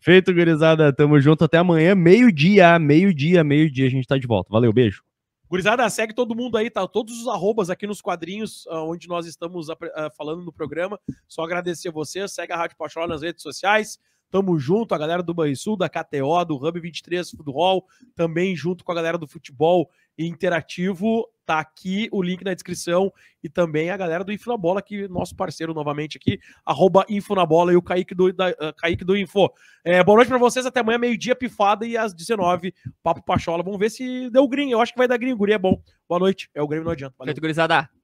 Feito, gurizada. Tamo junto até amanhã, meio-dia, meio-dia, meio-dia. A gente tá de volta. Valeu, beijo. Gurizada, segue todo mundo aí, tá? Todos os arrobas aqui nos quadrinhos uh, onde nós estamos uh, falando no programa. Só agradecer a Segue a Rádio Pachola nas redes sociais. Tamo junto, a galera do Banrisul, da KTO, do Hub 23 Futebol, também junto com a galera do futebol interativo. Tá aqui o link na descrição e também a galera do Bola que nosso parceiro novamente aqui, arroba Bola e o Kaique do, da, uh, Kaique do Info. É, boa noite para vocês, até amanhã, meio-dia, pifada e às 19 papo pachola. Vamos ver se deu green, eu acho que vai dar green, guri é bom. Boa noite, é o Grêmio, não adianta. Valeu. Muito gurizada.